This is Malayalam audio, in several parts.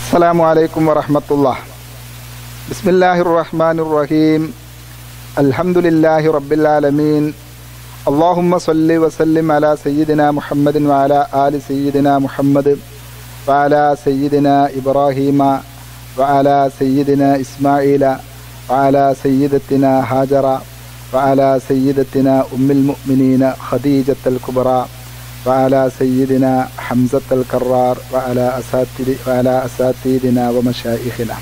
السلام عليكم ورحمة الله بسم الله الرحمن الرحيم الحمد لله رب العالمين اللهم صل وسلم على سيدنا محمد وعلى آل سيدنا محمد وعلى سيدنا إبراهيم وعلى سيدنا إسماعيل وعلى سيدتنا هاجر وعلى سيدتنا أم المؤمنين خديجة الكبرى وعلى سيدنا حمزة الكرار وعلى أساتذ وعلى أساتذنا ومشايخنا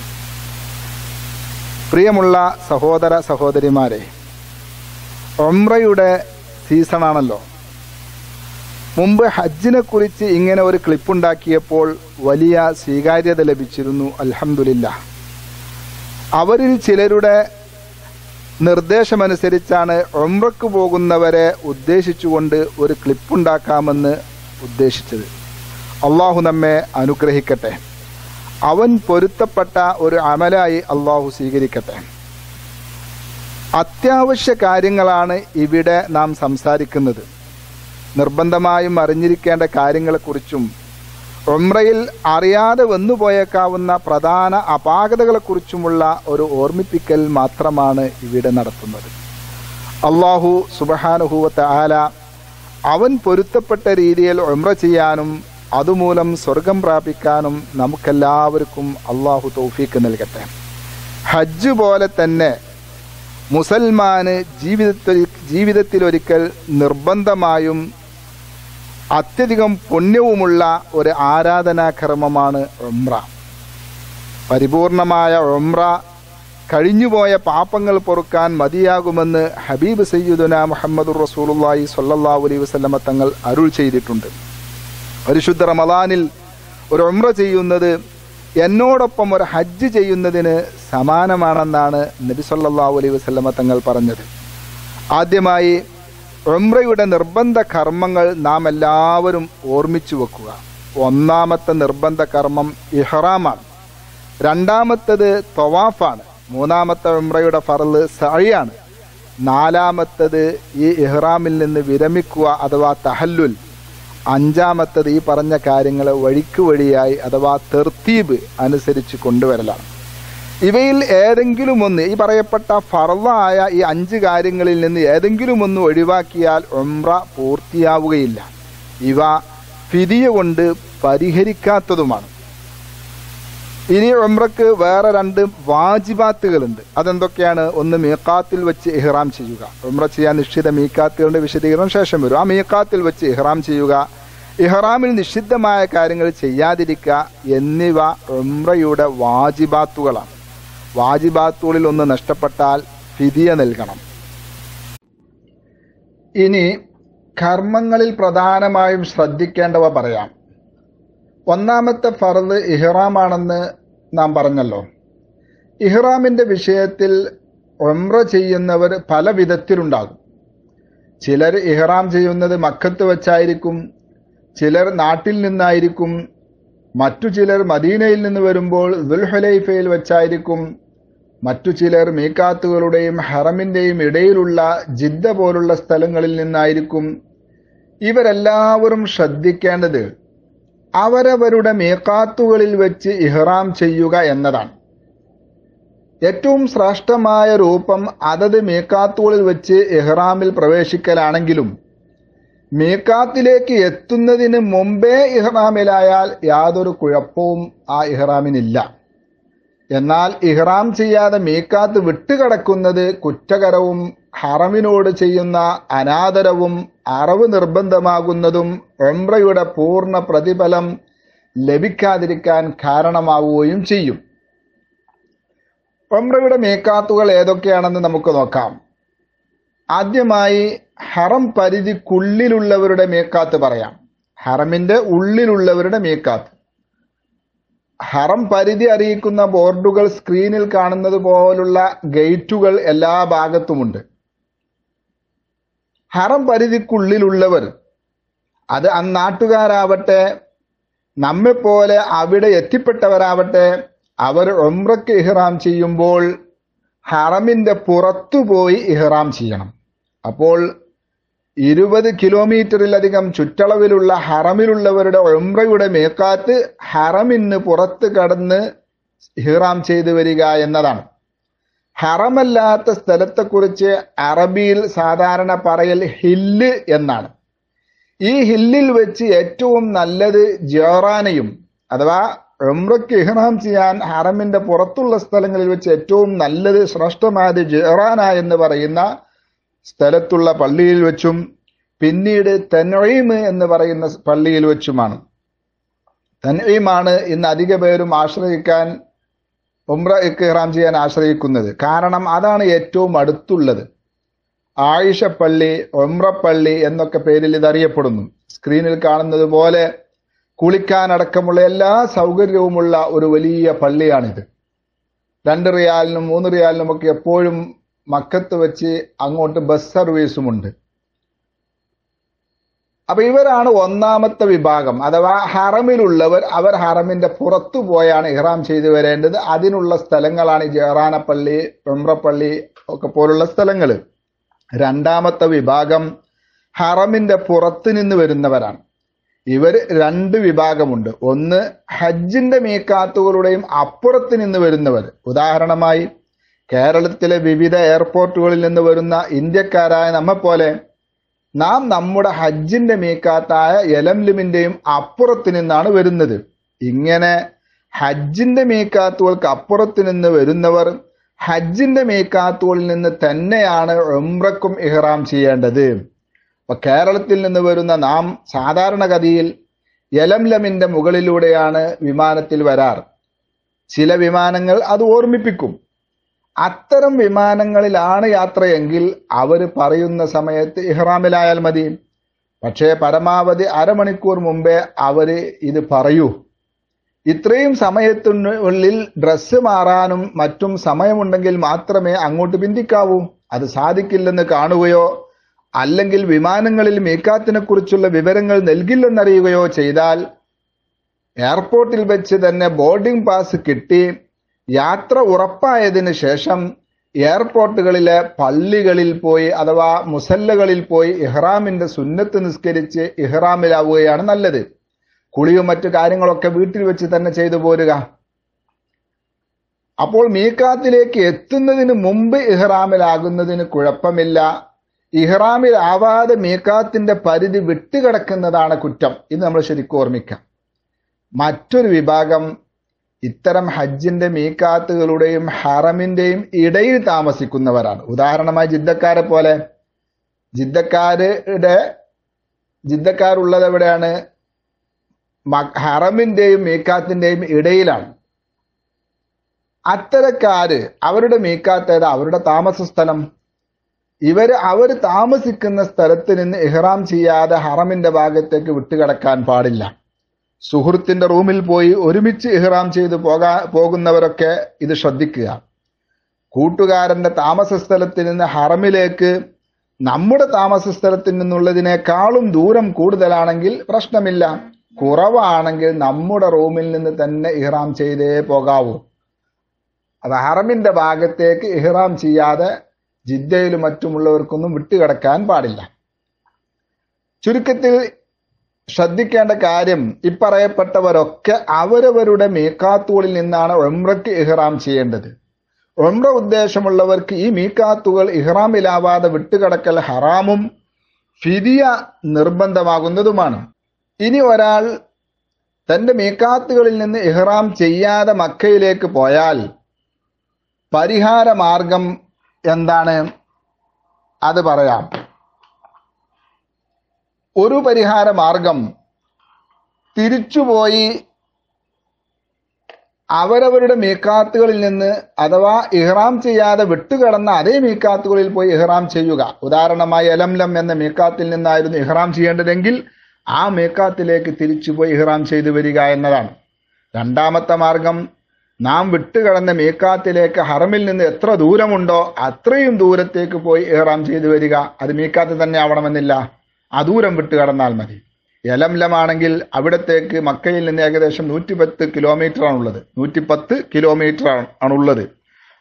പ്രിയമുള്ള സഹോദര സഹോദരിമാരെ ഒമ്രയുടെ സീസണാണല്ലോ മുമ്പ് കുറിച്ച് ഇങ്ങനെ ഒരു ക്ലിപ്പുണ്ടാക്കിയപ്പോൾ വലിയ സ്വീകാര്യത ലഭിച്ചിരുന്നു അൽഹമുല്ല അവരിൽ ചിലരുടെ നിർദ്ദേശമനുസരിച്ചാണ് ഒമ്രക്ക് പോകുന്നവരെ ഉദ്ദേശിച്ചുകൊണ്ട് ഒരു ക്ലിപ്പുണ്ടാക്കാമെന്ന് ഉദ്ദേശിച്ചത് അള്ളാഹു നമ്മെ അനുഗ്രഹിക്കട്ടെ അവൻ പൊരുത്തപ്പെട്ട ഒരു അമലായി അള്ളാഹു സ്വീകരിക്കട്ടെ അത്യാവശ്യ കാര്യങ്ങളാണ് ഇവിടെ നാം സംസാരിക്കുന്നത് നിർബന്ധമായും അറിഞ്ഞിരിക്കേണ്ട കാര്യങ്ങളെക്കുറിച്ചും ഉംറയിൽ അറിയാതെ വന്നുപോയേക്കാവുന്ന പ്രധാന അപാകതകളെക്കുറിച്ചുമുള്ള ഒരു ഓർമ്മിപ്പിക്കൽ മാത്രമാണ് ഇവിടെ നടത്തുന്നത് അള്ളാഹു സുബഹാനുഹൂവത്ത് ആല അവൻ പൊരുത്തപ്പെട്ട രീതിയിൽ ഉംറ ചെയ്യാനും അതുമൂലം സ്വർഗം പ്രാപിക്കാനും നമുക്കെല്ലാവർക്കും അള്ളാഹു തൗഫീക്ക് നൽകട്ടെ ഹജ്ജ് പോലെ തന്നെ മുസൽമാന് ജീവിതത്തിൽ ജീവിതത്തിലൊരിക്കൽ നിർബന്ധമായും അത്യധികം പുണ്യവുമുള്ള ഒരു ആരാധനാകർമ്മമാണ് ഒമ്ര പരിപൂർണമായ ഒമ്ര കഴിഞ്ഞുപോയ പാപങ്ങൾ പൊറുക്കാൻ മതിയാകുമെന്ന് ഹബീബ് സയ്യിദുന മുഹമ്മദ് റസൂലുല്ലായി സൊല്ലാ അലൈഹി വസ്ലമ തങ്ങൾ അരുൾ ചെയ്തിട്ടുണ്ട് പരിശുദ്ധ റമദാനിൽ ഒരു ഒമ്ര ചെയ്യുന്നത് എന്നോടൊപ്പം ഒരു ഹജ്ജ് ചെയ്യുന്നതിന് സമാനമാണെന്നാണ് നബി സല്ലാ അലൈഹി വസ്ലമ തങ്ങൾ പറഞ്ഞത് ആദ്യമായി ഒമ്രയുടെ നിർബന്ധ കർമ്മങ്ങൾ നാം എല്ലാവരും ഓർമ്മിച്ചു വെക്കുക ഒന്നാമത്തെ നിർബന്ധ കർമ്മം ഇഹ്റാമാണ് രണ്ടാമത്തത് തൊവാഫാണ് മൂന്നാമത്തെ ഉംറയുടെ ഫറല് സഴിയാണ് നാലാമത്തത് ഈ ഇഹ്റാമിൽ നിന്ന് വിരമിക്കുക അഥവാ തഹല്ലുൽ അഞ്ചാമത്തത് ഈ പറഞ്ഞ കാര്യങ്ങൾ വഴിക്ക് വഴിയായി അഥവാ തെർത്തീബ് അനുസരിച്ച് കൊണ്ടുവരലാണ് ഇവയിൽ ഏതെങ്കിലും ഒന്ന് ഈ പറയപ്പെട്ട ഫർദായ ഈ അഞ്ച് കാര്യങ്ങളിൽ നിന്ന് ഏതെങ്കിലും ഒന്ന് ഒഴിവാക്കിയാൽ ഉംറ പൂർത്തിയാവുകയില്ല ഇവ ഫിതിയ കൊണ്ട് പരിഹരിക്കാത്തതുമാണ് ഇനി ഉംറക്ക് വേറെ രണ്ട് വാജിബാത്തുകളുണ്ട് അതെന്തൊക്കെയാണ് ഒന്ന് മീക്കാത്തിൽ വെച്ച് ഇഹ്റാം ചെയ്യുക ഉംറ ചെയ്യാൻ നിശ്ചിത മീക്കാത്തുകളുടെ വിശദീകരണം ശേഷം വരും ആ മീക്കാത്തിൽ വെച്ച് ഇഹ്റാം ചെയ്യുക ഇഹ്റാമിൽ നിഷിദ്ധമായ കാര്യങ്ങൾ ചെയ്യാതിരിക്കുക എന്നിവ ഉംറയുടെ വാജിബാത്തുകളാണ് വാജിബാത്തുകളിൽ ഒന്ന് നഷ്ടപ്പെട്ടാൽ ഫിതിയ നൽകണം ഇനി കർമ്മങ്ങളിൽ പ്രധാനമായും ശ്രദ്ധിക്കേണ്ടവ പറയാം ഒന്നാമത്തെ ഫറദ് ഇഹ്റാമാണെന്ന് നാം പറഞ്ഞല്ലോ ഇഹ്റാമിൻ്റെ വിഷയത്തിൽ ഒമ്ര ചെയ്യുന്നവർ പല വിധത്തിലുണ്ടാകും ചിലർ ഇഹ്റാം ചെയ്യുന്നത് മക്കത്ത് വെച്ചായിരിക്കും ചിലർ നാട്ടിൽ നിന്നായിരിക്കും മറ്റു ചിലർ മദീനയിൽ നിന്ന് വരുമ്പോൾ ദുൽഹലൈഫയിൽ വെച്ചായിരിക്കും മറ്റു ചിലർ മീക്കാത്തുകളുടെയും ഹറമിൻ്റെയും ഇടയിലുള്ള ജിദ്ദ പോലുള്ള സ്ഥലങ്ങളിൽ നിന്നായിരിക്കും ഇവരെല്ലാവരും ശ്രദ്ധിക്കേണ്ടത് അവരവരുടെ മീക്കാത്തുകളിൽ വെച്ച് ഇഹ്റാം ചെയ്യുക എന്നതാണ് ഏറ്റവും ശ്രേഷ്ഠമായ രൂപം അതത് മീക്കാത്തുകളിൽ വെച്ച് ഇഹ്റാമിൽ പ്രവേശിക്കലാണെങ്കിലും മീക്കാത്തിലേക്ക് എത്തുന്നതിന് മുമ്പേ ഇഹ്റാമിലായാൽ യാതൊരു കുഴപ്പവും ആ ഇഹ്റാമിനില്ല എന്നാൽ ഇഹ്റാം ചെയ്യാതെ മീക്കാത്ത് വിട്ടുകടക്കുന്നത് കുറ്റകരവും ഹറമിനോട് ചെയ്യുന്ന അനാദരവും അറവ് നിർബന്ധമാകുന്നതും എംറയുടെ പൂർണ്ണ പ്രതിഫലം ലഭിക്കാതിരിക്കാൻ കാരണമാവുകയും ചെയ്യും ഒമ്രയുടെ മേക്കാത്തുകൾ ഏതൊക്കെയാണെന്ന് നമുക്ക് നോക്കാം ആദ്യമായി ഹറം പരിധിക്കുള്ളിലുള്ളവരുടെ മേക്കാത്ത് പറയാം ഹറമിന്റെ ഉള്ളിലുള്ളവരുടെ മേക്കാത്ത് ഹറം പരിധി അറിയിക്കുന്ന ബോർഡുകൾ സ്ക്രീനിൽ കാണുന്നത് പോലുള്ള ഗേറ്റുകൾ എല്ലാ ഭാഗത്തുമുണ്ട് ഹറം പരിധിക്കുള്ളിലുള്ളവർ അത് അന്നാട്ടുകാരാവട്ടെ പോലെ അവിടെ എത്തിപ്പെട്ടവരാവട്ടെ അവർ ഒമ്രക്ക് ഇഹ്റാം ചെയ്യുമ്പോൾ പുറത്തു പുറത്തുപോയി ഇഹ്റാം ചെയ്യണം അപ്പോൾ ഇരുപത് കിലോമീറ്ററിലധികം ചുറ്റളവിലുള്ള ഹറമിലുള്ളവരുടെ ഒമ്രയുടെ മേക്കാത്ത് ഹറമിന് പുറത്ത് കടന്ന് ഹിറാം ചെയ്തു വരിക എന്നതാണ് ഹറമല്ലാത്ത സ്ഥലത്തെക്കുറിച്ച് അറബിയിൽ സാധാരണ പറയൽ ഹില്ല് എന്നാണ് ഈ ഹില്ലിൽ വെച്ച് ഏറ്റവും നല്ലത് ജോറാനയും അഥവാ ഉംറയ്ക്ക് ഇഹ്റാം ചെയ്യാൻ ഹറമിന്റെ പുറത്തുള്ള സ്ഥലങ്ങളിൽ വെച്ച് ഏറ്റവും നല്ലത് ശ്രേഷ്ഠമായത് ജെറാന എന്ന് പറയുന്ന സ്ഥലത്തുള്ള പള്ളിയിൽ വെച്ചും പിന്നീട് തൻഈമ് എന്ന് പറയുന്ന പള്ളിയിൽ വെച്ചുമാണ് തൻഈമാണ് ഇന്ന് അധിക പേരും ആശ്രയിക്കാൻ ഉംറ ഇഹ്റാം ചെയ്യാൻ ആശ്രയിക്കുന്നത് കാരണം അതാണ് ഏറ്റവും അടുത്തുള്ളത് ആയിഷപ്പള്ളി ഒമ്രപ്പള്ളി എന്നൊക്കെ പേരിൽ ഇതറിയപ്പെടുന്നു സ്ക്രീനിൽ കാണുന്നത് പോലെ കുളിക്കാനടക്കമുള്ള എല്ലാ സൗകര്യവുമുള്ള ഒരു വലിയ പള്ളിയാണിത് രണ്ട് റിയാലിനും മൂന്ന് റിയാലിനും ഒക്കെ എപ്പോഴും മക്കത്ത് വെച്ച് അങ്ങോട്ട് ബസ് സർവീസുമുണ്ട് അപ്പൊ ഇവരാണ് ഒന്നാമത്തെ വിഭാഗം അഥവാ ഹറമിലുള്ളവർ അവർ ഹറമിന്റെ പുറത്തു പോയാണ് ഇഹ്റാം ചെയ്തു വരേണ്ടത് അതിനുള്ള സ്ഥലങ്ങളാണ് ജെഹറാനപ്പള്ളി പെമ്പ്രപ്പള്ളി ഒക്കെ പോലുള്ള സ്ഥലങ്ങൾ രണ്ടാമത്തെ വിഭാഗം ഹറമിന്റെ പുറത്തു നിന്ന് വരുന്നവരാണ് ഇവർ രണ്ട് വിഭാഗമുണ്ട് ഒന്ന് ഹജ്ജിന്റെ മീക്കാത്തുകളുടെയും അപ്പുറത്ത് നിന്ന് വരുന്നവർ ഉദാഹരണമായി കേരളത്തിലെ വിവിധ എയർപോർട്ടുകളിൽ നിന്ന് വരുന്ന ഇന്ത്യക്കാരായ നമ്മെപ്പോലെ നാം നമ്മുടെ ഹജ്ജിന്റെ മീക്കാത്തായ എലംലിമിന്റെയും അപ്പുറത്ത് നിന്നാണ് വരുന്നത് ഇങ്ങനെ ഹജ്ജിന്റെ മീക്കാത്തുകൾക്ക് അപ്പുറത്ത് നിന്ന് വരുന്നവർ ഹജ്ജിന്റെ മീക്കാത്തുകളിൽ നിന്ന് തന്നെയാണ് ഉംറക്കും ഇഹ്റാം ചെയ്യേണ്ടത് അപ്പൊ കേരളത്തിൽ നിന്ന് വരുന്ന നാം സാധാരണഗതിയിൽ എലംലമിൻ്റെ മുകളിലൂടെയാണ് വിമാനത്തിൽ വരാറ് ചില വിമാനങ്ങൾ അത് ഓർമ്മിപ്പിക്കും അത്തരം വിമാനങ്ങളിലാണ് യാത്രയെങ്കിൽ അവർ പറയുന്ന സമയത്ത് ഇഹ്റാമിലായാൽ മതി പക്ഷേ പരമാവധി അരമണിക്കൂർ മുമ്പേ അവർ ഇത് പറയൂ ഇത്രയും സമയത്തിനുള്ളിൽ ഡ്രസ്സ് മാറാനും മറ്റും സമയമുണ്ടെങ്കിൽ മാത്രമേ അങ്ങോട്ട് പിന്തിക്കാവൂ അത് സാധിക്കില്ലെന്ന് കാണുകയോ അല്ലെങ്കിൽ വിമാനങ്ങളിൽ മീക്കാത്തിനെ കുറിച്ചുള്ള വിവരങ്ങൾ നൽകില്ലെന്നറിയുകയോ ചെയ്താൽ എയർപോർട്ടിൽ വെച്ച് തന്നെ ബോർഡിംഗ് പാസ് കിട്ടി യാത്ര ഉറപ്പായതിനു ശേഷം എയർപോർട്ടുകളിലെ പള്ളികളിൽ പോയി അഥവാ മുസല്ലകളിൽ പോയി ഇഹ്റാമിന്റെ സുന്നത്ത് നിസ്കരിച്ച് ഇഹ്റാമിലാവുകയാണ് നല്ലത് കുളിയും മറ്റു കാര്യങ്ങളൊക്കെ വീട്ടിൽ വെച്ച് തന്നെ ചെയ്തു പോരുക അപ്പോൾ മീക്കാത്തിലേക്ക് എത്തുന്നതിന് മുമ്പ് ഇഹ്റാമിലാകുന്നതിന് കുഴപ്പമില്ല ഇഹ്റാമിലാവാതെ മീക്കാത്തിന്റെ പരിധി വിട്ടുകിടക്കുന്നതാണ് കുറ്റം ഇത് നമ്മൾ ശരിക്കും ഓർമ്മിക്കാം മറ്റൊരു വിഭാഗം ഇത്തരം ഹജ്ജിന്റെ മീക്കാത്തുകളുടെയും ഹറമിന്റെയും ഇടയിൽ താമസിക്കുന്നവരാണ് ഉദാഹരണമായി ജിദ്ദക്കാരെ പോലെ ജിദ്ദക്കാരുടെ ജിദ്ദക്കാരുള്ളത് എവിടെയാണ് ഹറമിന്റെയും മീക്കാത്തിന്റെയും ഇടയിലാണ് അത്തരക്കാര് അവരുടെ മീക്കാത്തേത് അവരുടെ താമസ സ്ഥലം ഇവര് അവർ താമസിക്കുന്ന സ്ഥലത്ത് നിന്ന് ഇഹ്റാം ചെയ്യാതെ ഹറമിന്റെ ഭാഗത്തേക്ക് വിട്ടുകിടക്കാൻ പാടില്ല സുഹൃത്തിന്റെ റൂമിൽ പോയി ഒരുമിച്ച് ഇഹ്റാം ചെയ്ത് പോകാ പോകുന്നവരൊക്കെ ഇത് ശ്രദ്ധിക്കുക കൂട്ടുകാരന്റെ താമസ സ്ഥലത്തിൽ നിന്ന് ഹറമിലേക്ക് നമ്മുടെ താമസ സ്ഥലത്തിൽ നിന്നുള്ളതിനേക്കാളും ദൂരം കൂടുതലാണെങ്കിൽ പ്രശ്നമില്ല കുറവാണെങ്കിൽ നമ്മുടെ റൂമിൽ നിന്ന് തന്നെ ഇഹ്റാം ചെയ്തേ പോകാവൂ അത് ഹറമിന്റെ ഭാഗത്തേക്ക് ഇഹ്റാം ചെയ്യാതെ ജിദ്ദയിലും മറ്റുമുള്ളവർക്കൊന്നും വിട്ടുകിടക്കാൻ പാടില്ല ചുരുക്കത്തിൽ ശ്രദ്ധിക്കേണ്ട കാര്യം ഇപ്പറയപ്പെട്ടവരൊക്കെ അവരവരുടെ മീക്കാത്തുകളിൽ നിന്നാണ് ഒമ്രയ്ക്ക് ഇഹ്റാം ചെയ്യേണ്ടത് ഒമ്ര ഉദ്ദേശമുള്ളവർക്ക് ഈ മീക്കാത്തുകൾ ഇഹ്റാമിലാവാതെ വിട്ടുകിടക്കൽ ഹറാമും ഫിദിയ നിർബന്ധമാകുന്നതുമാണ് ഇനി ഒരാൾ തന്റെ മീക്കാത്തുകളിൽ നിന്ന് ഇഹ്റാം ചെയ്യാതെ മക്കയിലേക്ക് പോയാൽ പരിഹാര മാർഗം എന്താണ് അത് പറയാം ഒരു പരിഹാര മാർഗം തിരിച്ചുപോയി അവരവരുടെ മീക്കാത്തുകളിൽ നിന്ന് അഥവാ ഇഹ്റാം ചെയ്യാതെ വിട്ടുകടന്ന അതേ മീക്കാത്തുകളിൽ പോയി ഇഹ്റാം ചെയ്യുക ഉദാഹരണമായി എലംലം എന്ന മീക്കാത്തിൽ നിന്നായിരുന്നു ഇഹ്റാം ചെയ്യേണ്ടതെങ്കിൽ ആ മീക്കാത്തിലേക്ക് തിരിച്ചുപോയി ഇഹ്റാം ചെയ്തു വരിക എന്നതാണ് രണ്ടാമത്തെ മാർഗം നാം വിട്ടുകടന്ന മീക്കാത്തിലേക്ക് ഹറമിൽ നിന്ന് എത്ര ദൂരമുണ്ടോ അത്രയും ദൂരത്തേക്ക് പോയി ഇഹ്റാം ചെയ്തു വരിക അത് മീക്കാത്ത് തന്നെ ആവണമെന്നില്ല അദൂരം വിട്ട് കടന്നാൽ മതി യലംലമാണെങ്കിൽ അവിടത്തേക്ക് മക്കയിൽ നിന്ന് ഏകദേശം നൂറ്റിപ്പത്ത് കിലോമീറ്റർ ആണുള്ളത് നൂറ്റിപ്പത്ത് കിലോമീറ്റർ ആണുള്ളത്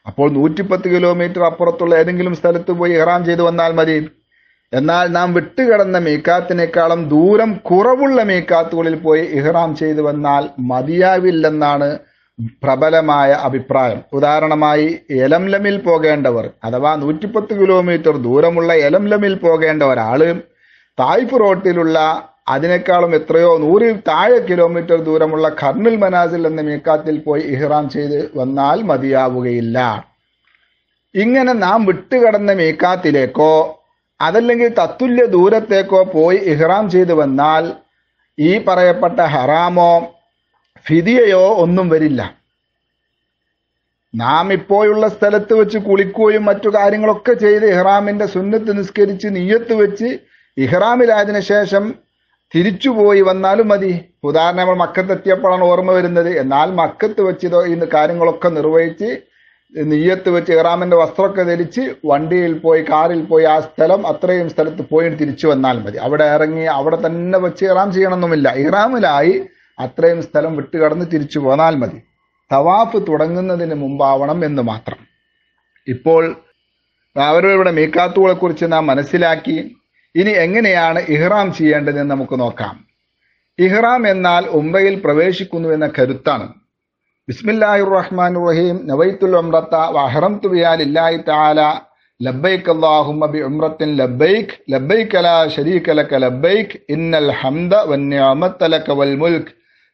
അപ്പോൾ നൂറ്റിപ്പത്ത് കിലോമീറ്റർ അപ്പുറത്തുള്ള ഏതെങ്കിലും സ്ഥലത്ത് പോയി ഇഹ്റാം ചെയ്തു വന്നാൽ മതി എന്നാൽ നാം വിട്ടുകിടന്ന മീക്കാത്തിനേക്കാളും ദൂരം കുറവുള്ള മീക്കാത്തുകളിൽ പോയി ഇഹ്റാം ചെയ്തു വന്നാൽ മതിയാവില്ലെന്നാണ് പ്രബലമായ അഭിപ്രായം ഉദാഹരണമായി എലംലമിൽ പോകേണ്ടവർ അഥവാ നൂറ്റിപ്പത്ത് കിലോമീറ്റർ ദൂരമുള്ള എലംലമിൽ പോകേണ്ട ഒരാൾ തായ്പ് റോട്ടിലുള്ള അതിനേക്കാളും എത്രയോ നൂറിൽ താഴെ കിലോമീറ്റർ ദൂരമുള്ള കർണിൽ മനാസിൽ എന്ന മീക്കാത്തിൽ പോയി ഇഹ്റാം ചെയ്ത് വന്നാൽ മതിയാവുകയില്ല ഇങ്ങനെ നാം വിട്ടുകടന്ന മീക്കാത്തിലേക്കോ അതല്ലെങ്കിൽ തത്തുല്യ ദൂരത്തേക്കോ പോയി ഇഹ്റാം ചെയ്ത് വന്നാൽ ഈ പറയപ്പെട്ട ഹറാമോ ഫിതിയയോ ഒന്നും വരില്ല നാം ഇപ്പോഴുള്ള സ്ഥലത്ത് വെച്ച് കുളിക്കുകയും മറ്റു കാര്യങ്ങളൊക്കെ ചെയ്ത് ഇഹ്റാമിന്റെ സുന്നത്ത് നിസ്കരിച്ച് നീയത്ത് വെച്ച് ഇഹ്റാമിലായതിനു ശേഷം തിരിച്ചുപോയി വന്നാലും മതി ഉദാഹരണം നമ്മൾ മക്കത്തെത്തിയപ്പോഴാണ് ഓർമ്മ വരുന്നത് എന്നാൽ മക്കത്ത് വെച്ച് ഇന്ന് കാര്യങ്ങളൊക്കെ നിർവഹിച്ച് നെയ്യത്ത് വെച്ച് ഇഹ്റാമിന്റെ വസ്ത്രമൊക്കെ ധരിച്ച് വണ്ടിയിൽ പോയി കാറിൽ പോയി ആ സ്ഥലം അത്രയും സ്ഥലത്ത് പോയി തിരിച്ചു വന്നാൽ മതി അവിടെ ഇറങ്ങി അവിടെ തന്നെ വെച്ച് ഇഹ്റാം ചെയ്യണമെന്നുമില്ല ഇഹ്റാമിലായി അത്രയും സ്ഥലം വിട്ടുകടന്ന് തിരിച്ചു പോന്നാൽ മതി തവാഫ് തുടങ്ങുന്നതിന് മുമ്പാവണം എന്ന് മാത്രം ഇപ്പോൾ അവരുടെ കുറിച്ച് നാം മനസ്സിലാക്കി ഇനി എങ്ങനെയാണ് ഇഹ്റാം ചെയ്യേണ്ടതെന്ന് നമുക്ക് നോക്കാം ഇഹ്റാം എന്നാൽ ഉംറയിൽ പ്രവേശിക്കുന്നു എന്ന കരുത്താണ് ബിസ്മില്ലാഹിർ റഹ്മാൻ റഹീം നവൈത്തുൽ ഉംറത്ത വഹറം തുബിയാൽ ഇല്ലാഹി താല ലബൈക് അള്ളാഹുമ്മ ബി ഉംറത്തിൻ ലബൈക് ലബൈക് ലാ ശരീക ലക ലബൈക് ഇന്നൽ ഹംദ വന്നിഅമത ലക വൽ മുൽക്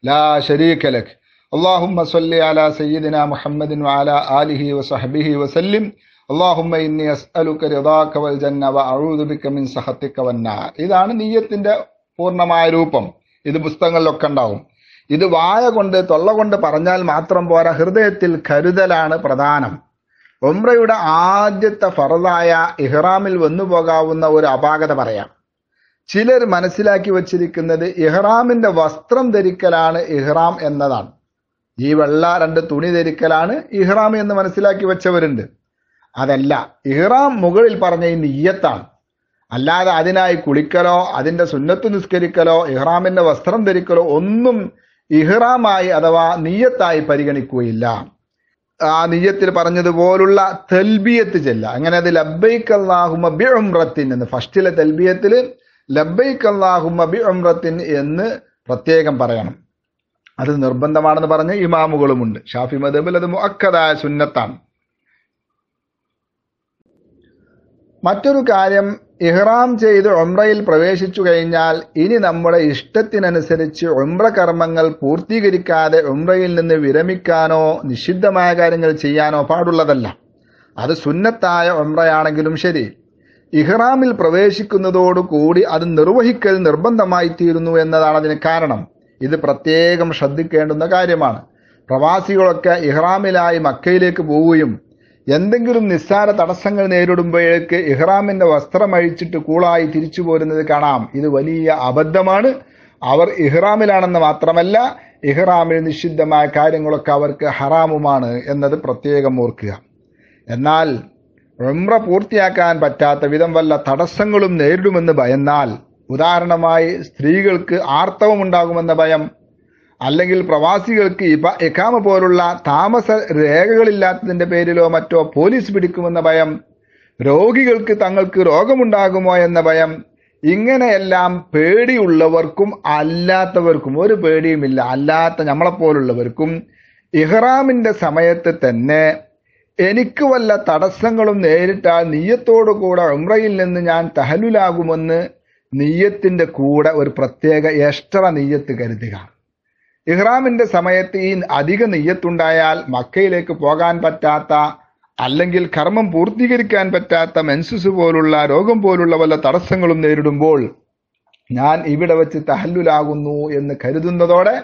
ലാ ശരീക ലക് اللهم صل على سيدنا محمد وعلى آله وصحبه وسلم അള്ളാഹുമ്മ ഇന്നി അസ്അലുക്ക രദാക്ക വൽ ജന്നവ വ അഴൂദുബിക്ക മിൻ സഹത്തിക്ക വന്ന ഇതാണ് നീയത്തിന്റെ പൂർണ്ണമായ രൂപം ഇത് പുസ്തകങ്ങളിലൊക്കെ ഉണ്ടാവും ഇത് വായ കൊണ്ട് തൊള്ള കൊണ്ട് പറഞ്ഞാൽ മാത്രം പോരാ ഹൃദയത്തിൽ കരുതലാണ് പ്രധാനം ഒമ്രയുടെ ആദ്യത്തെ ഫറദായ ഇഹ്റാമിൽ വന്നു പോകാവുന്ന ഒരു അപാകത പറയാം ചിലർ മനസ്സിലാക്കി വച്ചിരിക്കുന്നത് ഇഹ്റാമിന്റെ വസ്ത്രം ധരിക്കലാണ് ഇഹ്റാം എന്നതാണ് ഈ വെള്ള രണ്ട് തുണി ധരിക്കലാണ് ഇഹ്റാം എന്ന് മനസ്സിലാക്കി വെച്ചവരുണ്ട് അതല്ല ഇഹ്റാം മുകളിൽ പറഞ്ഞ ഈ നീയത്താണ് അല്ലാതെ അതിനായി കുളിക്കലോ അതിൻ്റെ സുന്നത്ത് നിസ്കരിക്കലോ ഇഹ്റാമിൻ്റെ വസ്ത്രം ധരിക്കലോ ഒന്നും ഇഹ്റാമായി അഥവാ നീയത്തായി പരിഗണിക്കുകയില്ല ആ നീയത്തിൽ പറഞ്ഞതുപോലുള്ള തെൽബിയത്ത് ചെല്ല അങ്ങനെ അത് ലബൈക്ക് അള്ളാഹുമ ബി എന്ന് ഫസ്റ്റിലെ തെൽബിയത്തിൽ ലബൈക്ക് ബി എന്ന് പ്രത്യേകം പറയണം അത് നിർബന്ധമാണെന്ന് പറഞ്ഞ് ഇമാമുകളുമുണ്ട് ഷാഫി മദബിൽ അത് മുഅക്കദായ സുന്നത്താണ് മറ്റൊരു കാര്യം ഇഹ്റാം ചെയ്ത് ഉംറയിൽ പ്രവേശിച്ചു കഴിഞ്ഞാൽ ഇനി നമ്മുടെ ഇഷ്ടത്തിനനുസരിച്ച് ഉംറ കർമ്മങ്ങൾ പൂർത്തീകരിക്കാതെ ഉംറയിൽ നിന്ന് വിരമിക്കാനോ നിഷിദ്ധമായ കാര്യങ്ങൾ ചെയ്യാനോ പാടുള്ളതല്ല അത് സുന്നത്തായ ഉംറയാണെങ്കിലും ശരി ഇഹ്റാമിൽ പ്രവേശിക്കുന്നതോടുകൂടി അത് നിർവഹിക്കൽ നിർബന്ധമായി തീരുന്നു എന്നതാണ് അതിന് കാരണം ഇത് പ്രത്യേകം ശ്രദ്ധിക്കേണ്ടുന്ന കാര്യമാണ് പ്രവാസികളൊക്കെ ഇഹ്റാമിലായി മക്കയിലേക്ക് പോവുകയും എന്തെങ്കിലും നിസ്സാര തടസ്സങ്ങൾ നേരിടുമ്പോഴേക്ക് വസ്ത്രം വസ്ത്രമഴിച്ചിട്ട് കൂളായി തിരിച്ചു പോരുന്നത് കാണാം ഇത് വലിയ അബദ്ധമാണ് അവർ ഇഹ്റാമിലാണെന്ന് മാത്രമല്ല ഇഹ്റാമിൽ നിഷിദ്ധമായ കാര്യങ്ങളൊക്കെ അവർക്ക് ഹറാമുമാണ് എന്നത് പ്രത്യേകം ഓർക്കുക എന്നാൽ ഉമ്ര പൂർത്തിയാക്കാൻ പറ്റാത്ത വിധം വല്ല തടസ്സങ്ങളും നേരിടുമെന്ന് ഭയന്നാൽ ഉദാഹരണമായി സ്ത്രീകൾക്ക് ആർത്തവം ഉണ്ടാകുമെന്ന ഭയം അല്ലെങ്കിൽ പ്രവാസികൾക്ക് ഇപ്പ എക്കാമ പോലുള്ള താമസ രേഖകളില്ലാത്തതിന്റെ പേരിലോ മറ്റോ പോലീസ് പിടിക്കുമെന്ന ഭയം രോഗികൾക്ക് തങ്ങൾക്ക് രോഗമുണ്ടാകുമോ എന്ന ഭയം ഇങ്ങനെയെല്ലാം പേടിയുള്ളവർക്കും അല്ലാത്തവർക്കും ഒരു പേടിയുമില്ല അല്ലാത്ത നമ്മളെപ്പോലുള്ളവർക്കും ഇഹ്റാമിന്റെ സമയത്ത് തന്നെ എനിക്ക് വല്ല തടസ്സങ്ങളും നേരിട്ടാൽ നീയത്തോടു കൂടെ ഉമ്രയിൽ നിന്ന് ഞാൻ തഹലുലാകുമെന്ന് നീയത്തിന്റെ കൂടെ ഒരു പ്രത്യേക എക്സ്ട്ര നീയത്ത് കരുതുക ഇഹ്റാമിന്റെ സമയത്ത് ഈ അധിക നെയ്യത്തുണ്ടായാൽ മക്കയിലേക്ക് പോകാൻ പറ്റാത്ത അല്ലെങ്കിൽ കർമ്മം പൂർത്തീകരിക്കാൻ പറ്റാത്ത മെൻസസ് പോലുള്ള രോഗം പോലുള്ള വല്ല തടസ്സങ്ങളും നേരിടുമ്പോൾ ഞാൻ ഇവിടെ വെച്ച് തഹല്ലുലാകുന്നു എന്ന് കരുതുന്നതോടെ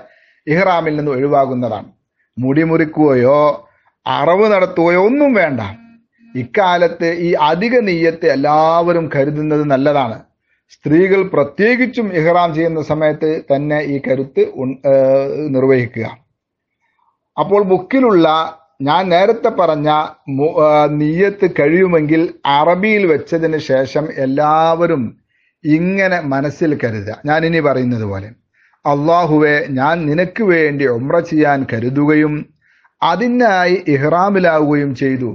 ഇഹ്റാമിൽ നിന്ന് ഒഴിവാകുന്നതാണ് മുടിമുറിക്കുകയോ അറവ് നടത്തുകയോ ഒന്നും വേണ്ട ഇക്കാലത്ത് ഈ അധിക നെയ്യത്തെ എല്ലാവരും കരുതുന്നത് നല്ലതാണ് സ്ത്രീകൾ പ്രത്യേകിച്ചും ഇഹ്റാം ചെയ്യുന്ന സമയത്ത് തന്നെ ഈ കരുത്ത് നിർവഹിക്കുക അപ്പോൾ ബുക്കിലുള്ള ഞാൻ നേരത്തെ പറഞ്ഞ നീയത്ത് കഴിയുമെങ്കിൽ അറബിയിൽ വെച്ചതിന് ശേഷം എല്ലാവരും ഇങ്ങനെ മനസ്സിൽ കരുതുക ഞാൻ ഇനി പറയുന്നത് പോലെ അള്ളാഹുവെ ഞാൻ നിനക്ക് വേണ്ടി ഒമ്ര ചെയ്യാൻ കരുതുകയും അതിനായി ഇഹ്റാമിലാവുകയും ചെയ്തു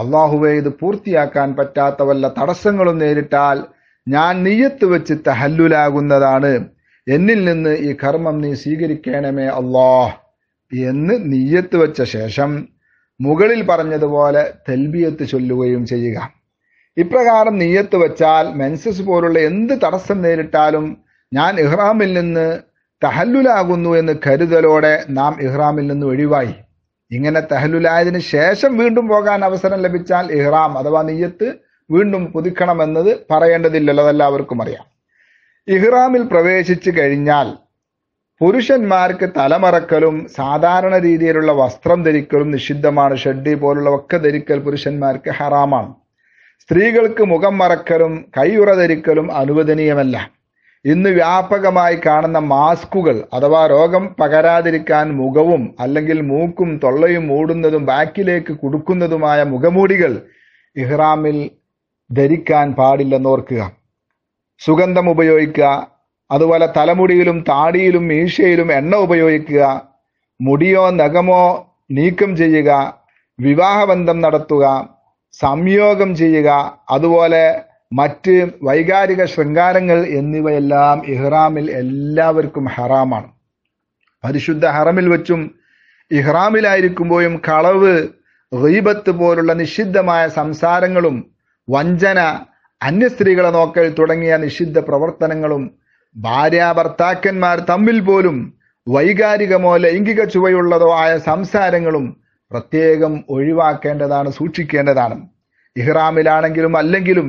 അള്ളാഹുവെ ഇത് പൂർത്തിയാക്കാൻ പറ്റാത്ത വല്ല തടസ്സങ്ങളും നേരിട്ടാൽ ഞാൻ നീയത്ത് വെച്ച് തഹല്ലുലാകുന്നതാണ് എന്നിൽ നിന്ന് ഈ കർമ്മം നീ സ്വീകരിക്കണമേ അള്ളാ എന്ന് നീയത്ത് വെച്ച ശേഷം മുകളിൽ പറഞ്ഞതുപോലെ തെൽബിയത്ത് ചൊല്ലുകയും ചെയ്യുക ഇപ്രകാരം നീയത്ത് വച്ചാൽ മെൻസസ് പോലുള്ള എന്ത് തടസ്സം നേരിട്ടാലും ഞാൻ ഇഹ്റാമിൽ നിന്ന് തഹല്ലുലാകുന്നു എന്ന് കരുതലോടെ നാം ഇഹ്റാമിൽ നിന്ന് ഒഴിവായി ഇങ്ങനെ തഹല്ലുലായതിനു ശേഷം വീണ്ടും പോകാൻ അവസരം ലഭിച്ചാൽ ഇഹ്റാം അഥവാ നീയത്ത് വീണ്ടും പുതുക്കണമെന്നത് പറയേണ്ടതില്ലല്ലോ അതെല്ലാവർക്കും അറിയാം ഇഹ്റാമിൽ പ്രവേശിച്ചു കഴിഞ്ഞാൽ പുരുഷന്മാർക്ക് തലമറക്കലും സാധാരണ രീതിയിലുള്ള വസ്ത്രം ധരിക്കലും നിഷിദ്ധമാണ് ഷെഡ്ഡി പോലുള്ളവൊക്കെ ധരിക്കൽ പുരുഷന്മാർക്ക് ഹറാമാണ് സ്ത്രീകൾക്ക് മുഖം മറക്കലും കൈയുറ ധരിക്കലും അനുവദനീയമല്ല ഇന്ന് വ്യാപകമായി കാണുന്ന മാസ്കുകൾ അഥവാ രോഗം പകരാതിരിക്കാൻ മുഖവും അല്ലെങ്കിൽ മൂക്കും തൊള്ളയും മൂടുന്നതും ബാക്കിലേക്ക് കുടുക്കുന്നതുമായ മുഖമൂടികൾ ഇഹ്റാമിൽ ധരിക്കാൻ ഓർക്കുക സുഗന്ധം ഉപയോഗിക്കുക അതുപോലെ തലമുടിയിലും താടിയിലും മീശയിലും എണ്ണ ഉപയോഗിക്കുക മുടിയോ നഖമോ നീക്കം ചെയ്യുക വിവാഹബന്ധം നടത്തുക സംയോഗം ചെയ്യുക അതുപോലെ മറ്റ് വൈകാരിക ശൃംഗാരങ്ങൾ എന്നിവയെല്ലാം ഇഹ്റാമിൽ എല്ലാവർക്കും ഹറാമാണ് പരിശുദ്ധ ഹറമിൽ വെച്ചും ഇഹ്റാമിലായിരിക്കുമ്പോഴും കളവ് റീബത്ത് പോലുള്ള നിഷിദ്ധമായ സംസാരങ്ങളും വഞ്ചന അന്യസ്ത്രീകളെ നോക്കൽ തുടങ്ങിയ നിഷിദ്ധ പ്രവർത്തനങ്ങളും ഭാര്യ ഭർത്താക്കന്മാർ തമ്മിൽ പോലും വൈകാരികമോ ലൈംഗിക ചുവയുള്ളതോ ആയ സംസാരങ്ങളും പ്രത്യേകം ഒഴിവാക്കേണ്ടതാണ് സൂക്ഷിക്കേണ്ടതാണ് ഇഹ്റാമിലാണെങ്കിലും അല്ലെങ്കിലും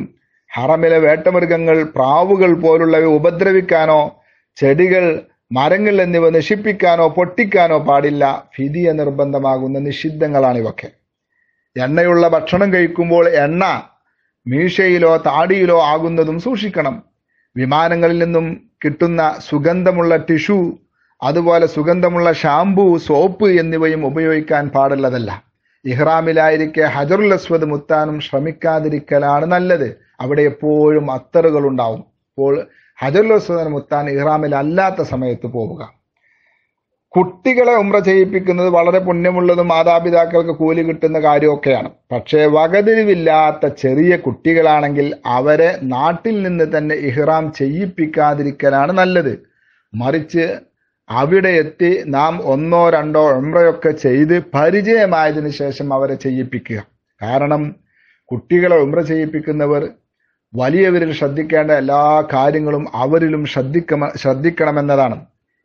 ഹറമിലെ വേട്ടമൃഗങ്ങൾ പ്രാവുകൾ പോലുള്ളവ ഉപദ്രവിക്കാനോ ചെടികൾ മരങ്ങൾ എന്നിവ നശിപ്പിക്കാനോ പൊട്ടിക്കാനോ പാടില്ല ഫിദിയ നിർബന്ധമാകുന്ന നിഷിദ്ധങ്ങളാണിവൊക്കെ എണ്ണയുള്ള ഭക്ഷണം കഴിക്കുമ്പോൾ എണ്ണ മീശയിലോ താടിയിലോ ആകുന്നതും സൂക്ഷിക്കണം വിമാനങ്ങളിൽ നിന്നും കിട്ടുന്ന സുഗന്ധമുള്ള ടിഷു അതുപോലെ സുഗന്ധമുള്ള ഷാംപൂ സോപ്പ് എന്നിവയും ഉപയോഗിക്കാൻ പാടുള്ളതല്ല ഇഹ്റാമിലായിരിക്കെ ഹജറുൽ അസ്വദ് മുത്താനും ശ്രമിക്കാതിരിക്കലാണ് നല്ലത് അവിടെ എപ്പോഴും അത്തറുകൾ ഉണ്ടാവും അപ്പോൾ ഹജറുൽ അസ്വദ് മുത്താൻ ഇഹ്റാമിൽ അല്ലാത്ത സമയത്ത് പോവുക കുട്ടികളെ ഉമ്ര ചെയ്യിപ്പിക്കുന്നത് വളരെ പുണ്യമുള്ളതും മാതാപിതാക്കൾക്ക് കൂലി കിട്ടുന്ന കാര്യമൊക്കെയാണ് പക്ഷേ വകതിരിവില്ലാത്ത ചെറിയ കുട്ടികളാണെങ്കിൽ അവരെ നാട്ടിൽ നിന്ന് തന്നെ ഇഹ്റാം ചെയ്യിപ്പിക്കാതിരിക്കലാണ് നല്ലത് മറിച്ച് അവിടെ എത്തി നാം ഒന്നോ രണ്ടോ ഉമ്രയൊക്കെ ചെയ്ത് പരിചയമായതിനു ശേഷം അവരെ ചെയ്യിപ്പിക്കുക കാരണം കുട്ടികളെ ഉമ്ര ചെയ്യിപ്പിക്കുന്നവർ വലിയവരിൽ ശ്രദ്ധിക്കേണ്ട എല്ലാ കാര്യങ്ങളും അവരിലും ശ്രദ്ധിക്ക ശ്രദ്ധിക്കണമെന്നതാണ്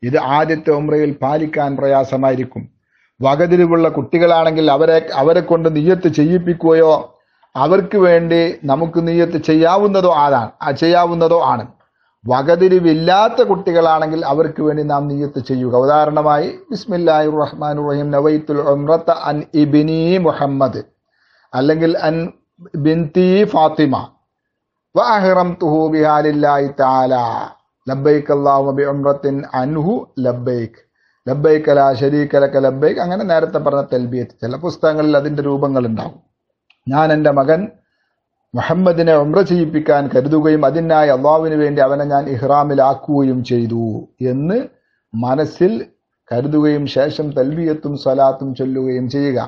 ഇത് ആദ്യത്തെ ഉമ്രയിൽ പാലിക്കാൻ പ്രയാസമായിരിക്കും വകതിരിവുള്ള കുട്ടികളാണെങ്കിൽ അവരെ അവരെ കൊണ്ട് നീയത്ത് ചെയ്യിപ്പിക്കുകയോ അവർക്ക് വേണ്ടി നമുക്ക് നീയത്ത് ചെയ്യാവുന്നതോ ആതാണ് ചെയ്യാവുന്നതോ ആണ് വകതിരിവില്ലാത്ത കുട്ടികളാണെങ്കിൽ അവർക്ക് വേണ്ടി നാം നീയത്ത് ചെയ്യുക ഉദാഹരണമായി ബിസ്മില്ലാഹി റഹ്മാൻ റഹീം നവൈത്തുൽ ഉമ്രത്ത അൻ ഇബിനി മുഹമ്മദ് അല്ലെങ്കിൽ അൻ ബിൻതി ഫാത്തിമ വ അഹ്റം തുഹു ലബൈക്ക് അള്ളാഹുബി ഉംറത്തിൻ അൻഹു ലബൈക്ക് ലബൈക്ക് അല ലബൈക്ക് അങ്ങനെ നേരത്തെ പറഞ്ഞ തെൽബിയത്ത് ചില പുസ്തകങ്ങളിൽ അതിൻ്റെ ഉണ്ടാവും ഞാൻ എൻ്റെ മകൻ മുഹമ്മദിനെ ഉംറ ചെയ്യിപ്പിക്കാൻ കരുതുകയും അതിനായി അള്ളാവിന് വേണ്ടി അവനെ ഞാൻ ഇഹ്റാമിലാക്കുകയും ചെയ്തു എന്ന് മനസ്സിൽ കരുതുകയും ശേഷം തൽബിയത്തും സ്വലാത്തും ചൊല്ലുകയും ചെയ്യുക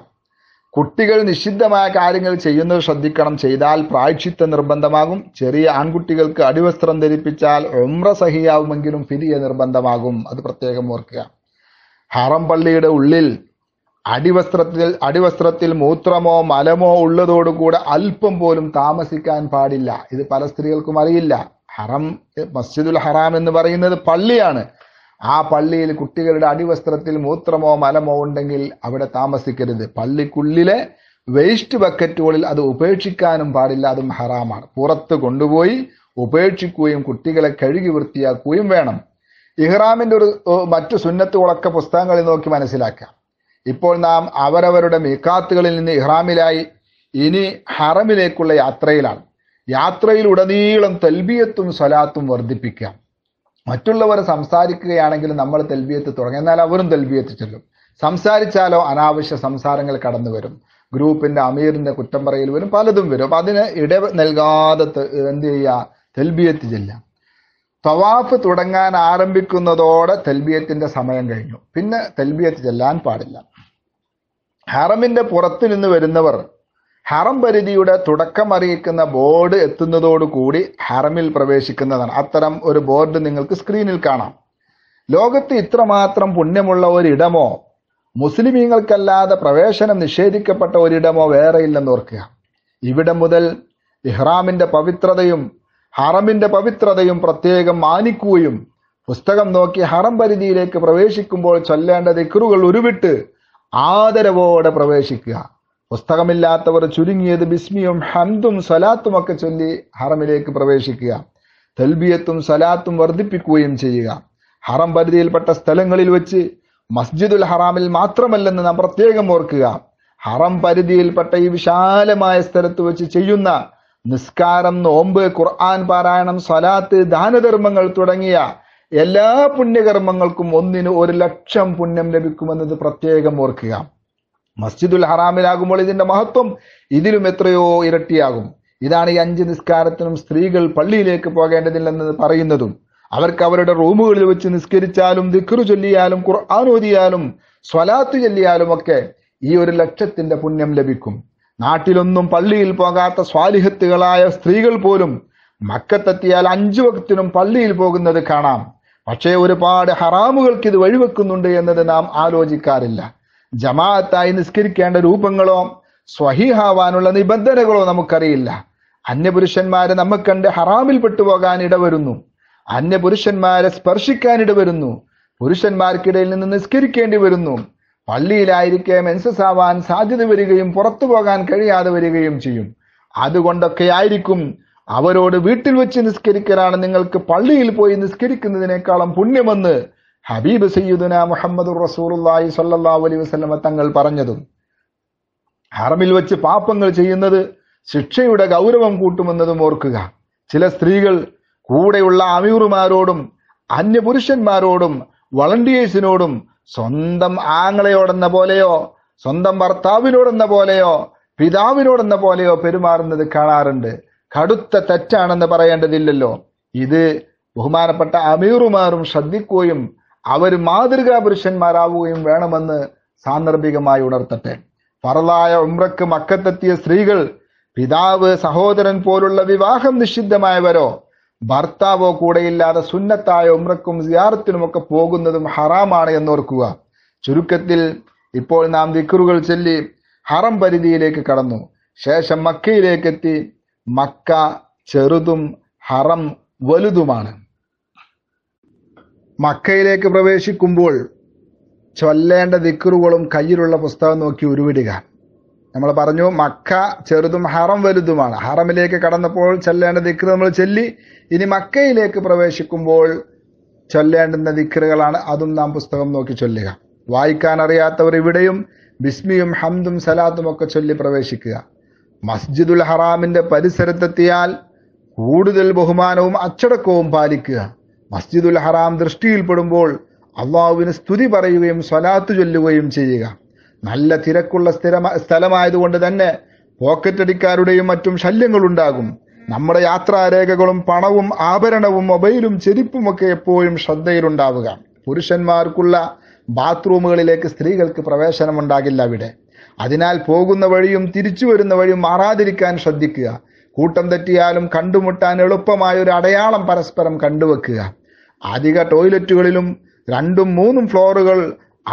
കുട്ടികൾ നിഷിദ്ധമായ കാര്യങ്ങൾ ചെയ്യുന്നത് ശ്രദ്ധിക്കണം ചെയ്താൽ പ്രായക്ഷിത്വ നിർബന്ധമാകും ചെറിയ ആൺകുട്ടികൾക്ക് അടിവസ്ത്രം ധരിപ്പിച്ചാൽ ഒമ്ര സഹിയാവുമെങ്കിലും ഫിരിയ നിർബന്ധമാകും അത് പ്രത്യേകം ഓർക്കുക ഹറം പള്ളിയുടെ ഉള്ളിൽ അടിവസ്ത്രത്തിൽ അടിവസ്ത്രത്തിൽ മൂത്രമോ മലമോ ഉള്ളതോടുകൂടെ അല്പം പോലും താമസിക്കാൻ പാടില്ല ഇത് പല സ്ത്രീകൾക്കും അറിയില്ല ഹറം മസ്ജിദുൽ ഹറാം എന്ന് പറയുന്നത് പള്ളിയാണ് ആ പള്ളിയിൽ കുട്ടികളുടെ അടിവസ്ത്രത്തിൽ മൂത്രമോ മലമോ ഉണ്ടെങ്കിൽ അവിടെ താമസിക്കരുത് പള്ളിക്കുള്ളിലെ വേസ്റ്റ് ബക്കറ്റുകളിൽ അത് ഉപേക്ഷിക്കാനും പാടില്ല അതും ഹറാമാണ് പുറത്ത് കൊണ്ടുപോയി ഉപേക്ഷിക്കുകയും കുട്ടികളെ കഴുകി വൃത്തിയാക്കുകയും വേണം ഇഹ്റാമിന്റെ ഒരു മറ്റു ഉളക്ക പുസ്തകങ്ങളിൽ നോക്കി മനസ്സിലാക്കാം ഇപ്പോൾ നാം അവരവരുടെ മീക്കാത്തുകളിൽ നിന്ന് ഇഹ്റാമിലായി ഇനി ഹറമിലേക്കുള്ള യാത്രയിലാണ് യാത്രയിലുടനീളം തൽബിയത്തും സ്വലാത്തും വർദ്ധിപ്പിക്കാം മറ്റുള്ളവർ സംസാരിക്കുകയാണെങ്കിൽ നമ്മൾ തെൽവിയത്ത് തുടങ്ങി എന്നാൽ അവരും തെൽവിയത്ത് ചെല്ലും സംസാരിച്ചാലോ അനാവശ്യ സംസാരങ്ങൾ കടന്നു വരും ഗ്രൂപ്പിന്റെ അമീറിന്റെ കുറ്റം പറയൽ വരും പലതും വരും അപ്പൊ അതിന് ഇട നൽകാതെ എന്ത് ചെയ്യുക തെൽബിയത്ത് ചെല്ലാം തവാഫ് തുടങ്ങാൻ ആരംഭിക്കുന്നതോടെ തെൽബിയത്തിന്റെ സമയം കഴിഞ്ഞു പിന്നെ തെൽബിയത്ത് ചെല്ലാൻ പാടില്ല ഹറമിന്റെ പുറത്തു നിന്ന് വരുന്നവർ ഹറം പരിധിയുടെ തുടക്കം അറിയിക്കുന്ന ബോർഡ് എത്തുന്നതോടുകൂടി ഹറമിൽ പ്രവേശിക്കുന്നതാണ് അത്തരം ഒരു ബോർഡ് നിങ്ങൾക്ക് സ്ക്രീനിൽ കാണാം ലോകത്ത് ഇത്രമാത്രം പുണ്യമുള്ള ഒരിടമോ മുസ്ലിമീങ്ങൾക്കല്ലാതെ പ്രവേശനം നിഷേധിക്കപ്പെട്ട ഒരിടമോ വേറെയില്ലെന്ന് ഓർക്കുക ഇവിടെ മുതൽ ഇഹ്റാമിന്റെ പവിത്രതയും ഹറമിന്റെ പവിത്രതയും പ്രത്യേകം മാനിക്കുകയും പുസ്തകം നോക്കി ഹറം പരിധിയിലേക്ക് പ്രവേശിക്കുമ്പോൾ ചൊല്ലേണ്ട ദിക്കറുകൾ ഉരുവിട്ട് ആദരവോടെ പ്രവേശിക്കുക പുസ്തകമില്ലാത്തവർ ചുരുങ്ങിയത് ബിസ്മിയും ഹംദും സലാത്തും ഒക്കെ ചൊല്ലി ഹറമിലേക്ക് പ്രവേശിക്കുക തെൽബിയത്തും സലാത്തും വർദ്ധിപ്പിക്കുകയും ചെയ്യുക ഹറം പരിധിയിൽപ്പെട്ട സ്ഥലങ്ങളിൽ വെച്ച് മസ്ജിദുൽ ഹറാമിൽ മാത്രമല്ലെന്ന് നാം പ്രത്യേകം ഓർക്കുക ഹറം പരിധിയിൽപ്പെട്ട ഈ വിശാലമായ സ്ഥലത്ത് വെച്ച് ചെയ്യുന്ന നിസ്കാരം നോമ്പ് ഖുർആൻ പാരായണം സലാത്ത് ദാനധർമ്മങ്ങൾ തുടങ്ങിയ എല്ലാ പുണ്യകർമ്മങ്ങൾക്കും ഒന്നിന് ഒരു ലക്ഷം പുണ്യം ലഭിക്കുമെന്നത് പ്രത്യേകം ഓർക്കുക മസ്ജിദുൽ ഹറാമിലാകുമ്പോൾ ഇതിന്റെ മഹത്വം ഇതിലും എത്രയോ ഇരട്ടിയാകും ഇതാണ് ഈ അഞ്ച് നിസ്കാരത്തിനും സ്ത്രീകൾ പള്ളിയിലേക്ക് പോകേണ്ടതില്ലെന്ന് പറയുന്നതും അവർക്ക് അവരുടെ റൂമുകളിൽ വെച്ച് നിസ്കരിച്ചാലും ദിക്റു ചൊല്ലിയാലും ഖുർആൻ ഓതിയാലും സ്വലാത്ത് ചൊല്ലിയാലും ഒക്കെ ഈ ഒരു ലക്ഷത്തിന്റെ പുണ്യം ലഭിക്കും നാട്ടിലൊന്നും പള്ളിയിൽ പോകാത്ത സ്വാലിഹത്തുകളായ സ്ത്രീകൾ പോലും മക്കത്തെത്തിയാൽ അഞ്ചു വക്തിനും പള്ളിയിൽ പോകുന്നത് കാണാം പക്ഷേ ഒരുപാട് ഹറാമുകൾക്ക് ഇത് വഴിവെക്കുന്നുണ്ട് എന്നത് നാം ആലോചിക്കാറില്ല ജമാഅത്തായി നിസ്കരിക്കേണ്ട രൂപങ്ങളോ സ്വഹിഹാവാനുള്ള നിബന്ധനകളോ നമുക്കറിയില്ല അന്യപുരുഷന്മാരെ നമ്മൾ കണ്ട് ഹറാമിൽ പെട്ടുപോകാൻ ഇടവരുന്നു അന്യപുരുഷന്മാരെ സ്പർശിക്കാൻ ഇടവരുന്നു പുരുഷന്മാർക്കിടയിൽ നിന്ന് നിസ്കരിക്കേണ്ടി വരുന്നു പള്ളിയിലായിരിക്കെ മെൻസസ് ആവാൻ സാധ്യത വരികയും പുറത്തു പോകാൻ കഴിയാതെ വരികയും ചെയ്യും അതുകൊണ്ടൊക്കെ ആയിരിക്കും അവരോട് വീട്ടിൽ വെച്ച് നിസ്കരിക്കലാണ് നിങ്ങൾക്ക് പള്ളിയിൽ പോയി നിസ്കരിക്കുന്നതിനേക്കാളും പുണ്യമെന്ന് ഹബീബ് സയ്യുദന മുഹമ്മദ് റസൂറുല്ലായി സല്ലാ അലൈ വസ്ലമ തങ്ങൾ പറഞ്ഞതും ഹറമിൽ വെച്ച് പാപ്പങ്ങൾ ചെയ്യുന്നത് ശിക്ഷയുടെ ഗൗരവം കൂട്ടുമെന്നതും ഓർക്കുക ചില സ്ത്രീകൾ കൂടെയുള്ള അമീറുമാരോടും അന്യപുരുഷന്മാരോടും വളണ്ടിയേഴ്സിനോടും സ്വന്തം ആങ്ങളയോടെന്ന പോലെയോ സ്വന്തം ഭർത്താവിനോടെന്ന പോലെയോ പിതാവിനോടെന്ന പോലെയോ പെരുമാറുന്നത് കാണാറുണ്ട് കടുത്ത തെറ്റാണെന്ന് പറയേണ്ടതില്ലല്ലോ ഇത് ബഹുമാനപ്പെട്ട അമീറുമാരും ശ്രദ്ധിക്കുകയും അവർ മാതൃകാ പുരുഷന്മാരാവുകയും വേണമെന്ന് സാന്ദർഭികമായി ഉണർത്തട്ടെ പറതായ ഉമ്രക്ക് മക്കത്തെത്തിയ സ്ത്രീകൾ പിതാവ് സഹോദരൻ പോലുള്ള വിവാഹം നിഷിദ്ധമായവരോ ഭർത്താവോ കൂടെയില്ലാതെ സുന്നത്തായ ഉമ്രക്കും സിയാറത്തിനുമൊക്കെ പോകുന്നതും ഹറാമാണ് എന്നോർക്കുക ചുരുക്കത്തിൽ ഇപ്പോൾ നാം വിക്രുകൾ ചൊല്ലി ഹറം പരിധിയിലേക്ക് കടന്നു ശേഷം മക്കയിലേക്കെത്തി മക്ക ചെറുതും ഹറം വലുതുമാണ് മക്കയിലേക്ക് പ്രവേശിക്കുമ്പോൾ ചൊല്ലേണ്ട ദിക്കറുകളും കയ്യിലുള്ള പുസ്തകം നോക്കി ഉരുവിടുക നമ്മൾ പറഞ്ഞു മക്ക ചെറുതും ഹറം വലുതുമാണ് ഹറമിലേക്ക് കടന്നപ്പോൾ ചൊല്ലേണ്ട ദിക്കറ് നമ്മൾ ചൊല്ലി ഇനി മക്കയിലേക്ക് പ്രവേശിക്കുമ്പോൾ ചൊല്ലേണ്ടുന്ന ദിക്കറുകളാണ് അതും നാം പുസ്തകം നോക്കി ചൊല്ലുക വായിക്കാൻ അറിയാത്തവർ ഇവിടെയും ബിസ്മിയും ഹംദും സലാത്തും ഒക്കെ ചൊല്ലി പ്രവേശിക്കുക മസ്ജിദുൽ ഹറാമിന്റെ പരിസരത്തെത്തിയാൽ കൂടുതൽ ബഹുമാനവും അച്ചടക്കവും പാലിക്കുക മസ്ജിദുൽ ഹറാം ദൃഷ്ടിയിൽപ്പെടുമ്പോൾ അള്ളാഹുവിന് സ്തുതി പറയുകയും സ്വലാത്തു ചൊല്ലുകയും ചെയ്യുക നല്ല തിരക്കുള്ള സ്ഥിരമ സ്ഥലമായതുകൊണ്ട് തന്നെ പോക്കറ്റടിക്കാരുടെയും മറ്റും ശല്യങ്ങളുണ്ടാകും നമ്മുടെ യാത്രാരേഖകളും പണവും ആഭരണവും മൊബൈലും ഒക്കെ എപ്പോഴും ശ്രദ്ധയിലുണ്ടാവുക പുരുഷന്മാർക്കുള്ള ബാത്റൂമുകളിലേക്ക് സ്ത്രീകൾക്ക് പ്രവേശനമുണ്ടാകില്ല അവിടെ അതിനാൽ പോകുന്ന വഴിയും തിരിച്ചു വരുന്ന വഴിയും മാറാതിരിക്കാൻ ശ്രദ്ധിക്കുക കൂട്ടം തെറ്റിയാലും കണ്ടുമുട്ടാൻ എളുപ്പമായ ഒരു അടയാളം പരസ്പരം കണ്ടുവെക്കുക അധിക ടോയ്ലറ്റുകളിലും രണ്ടും മൂന്നും ഫ്ലോറുകൾ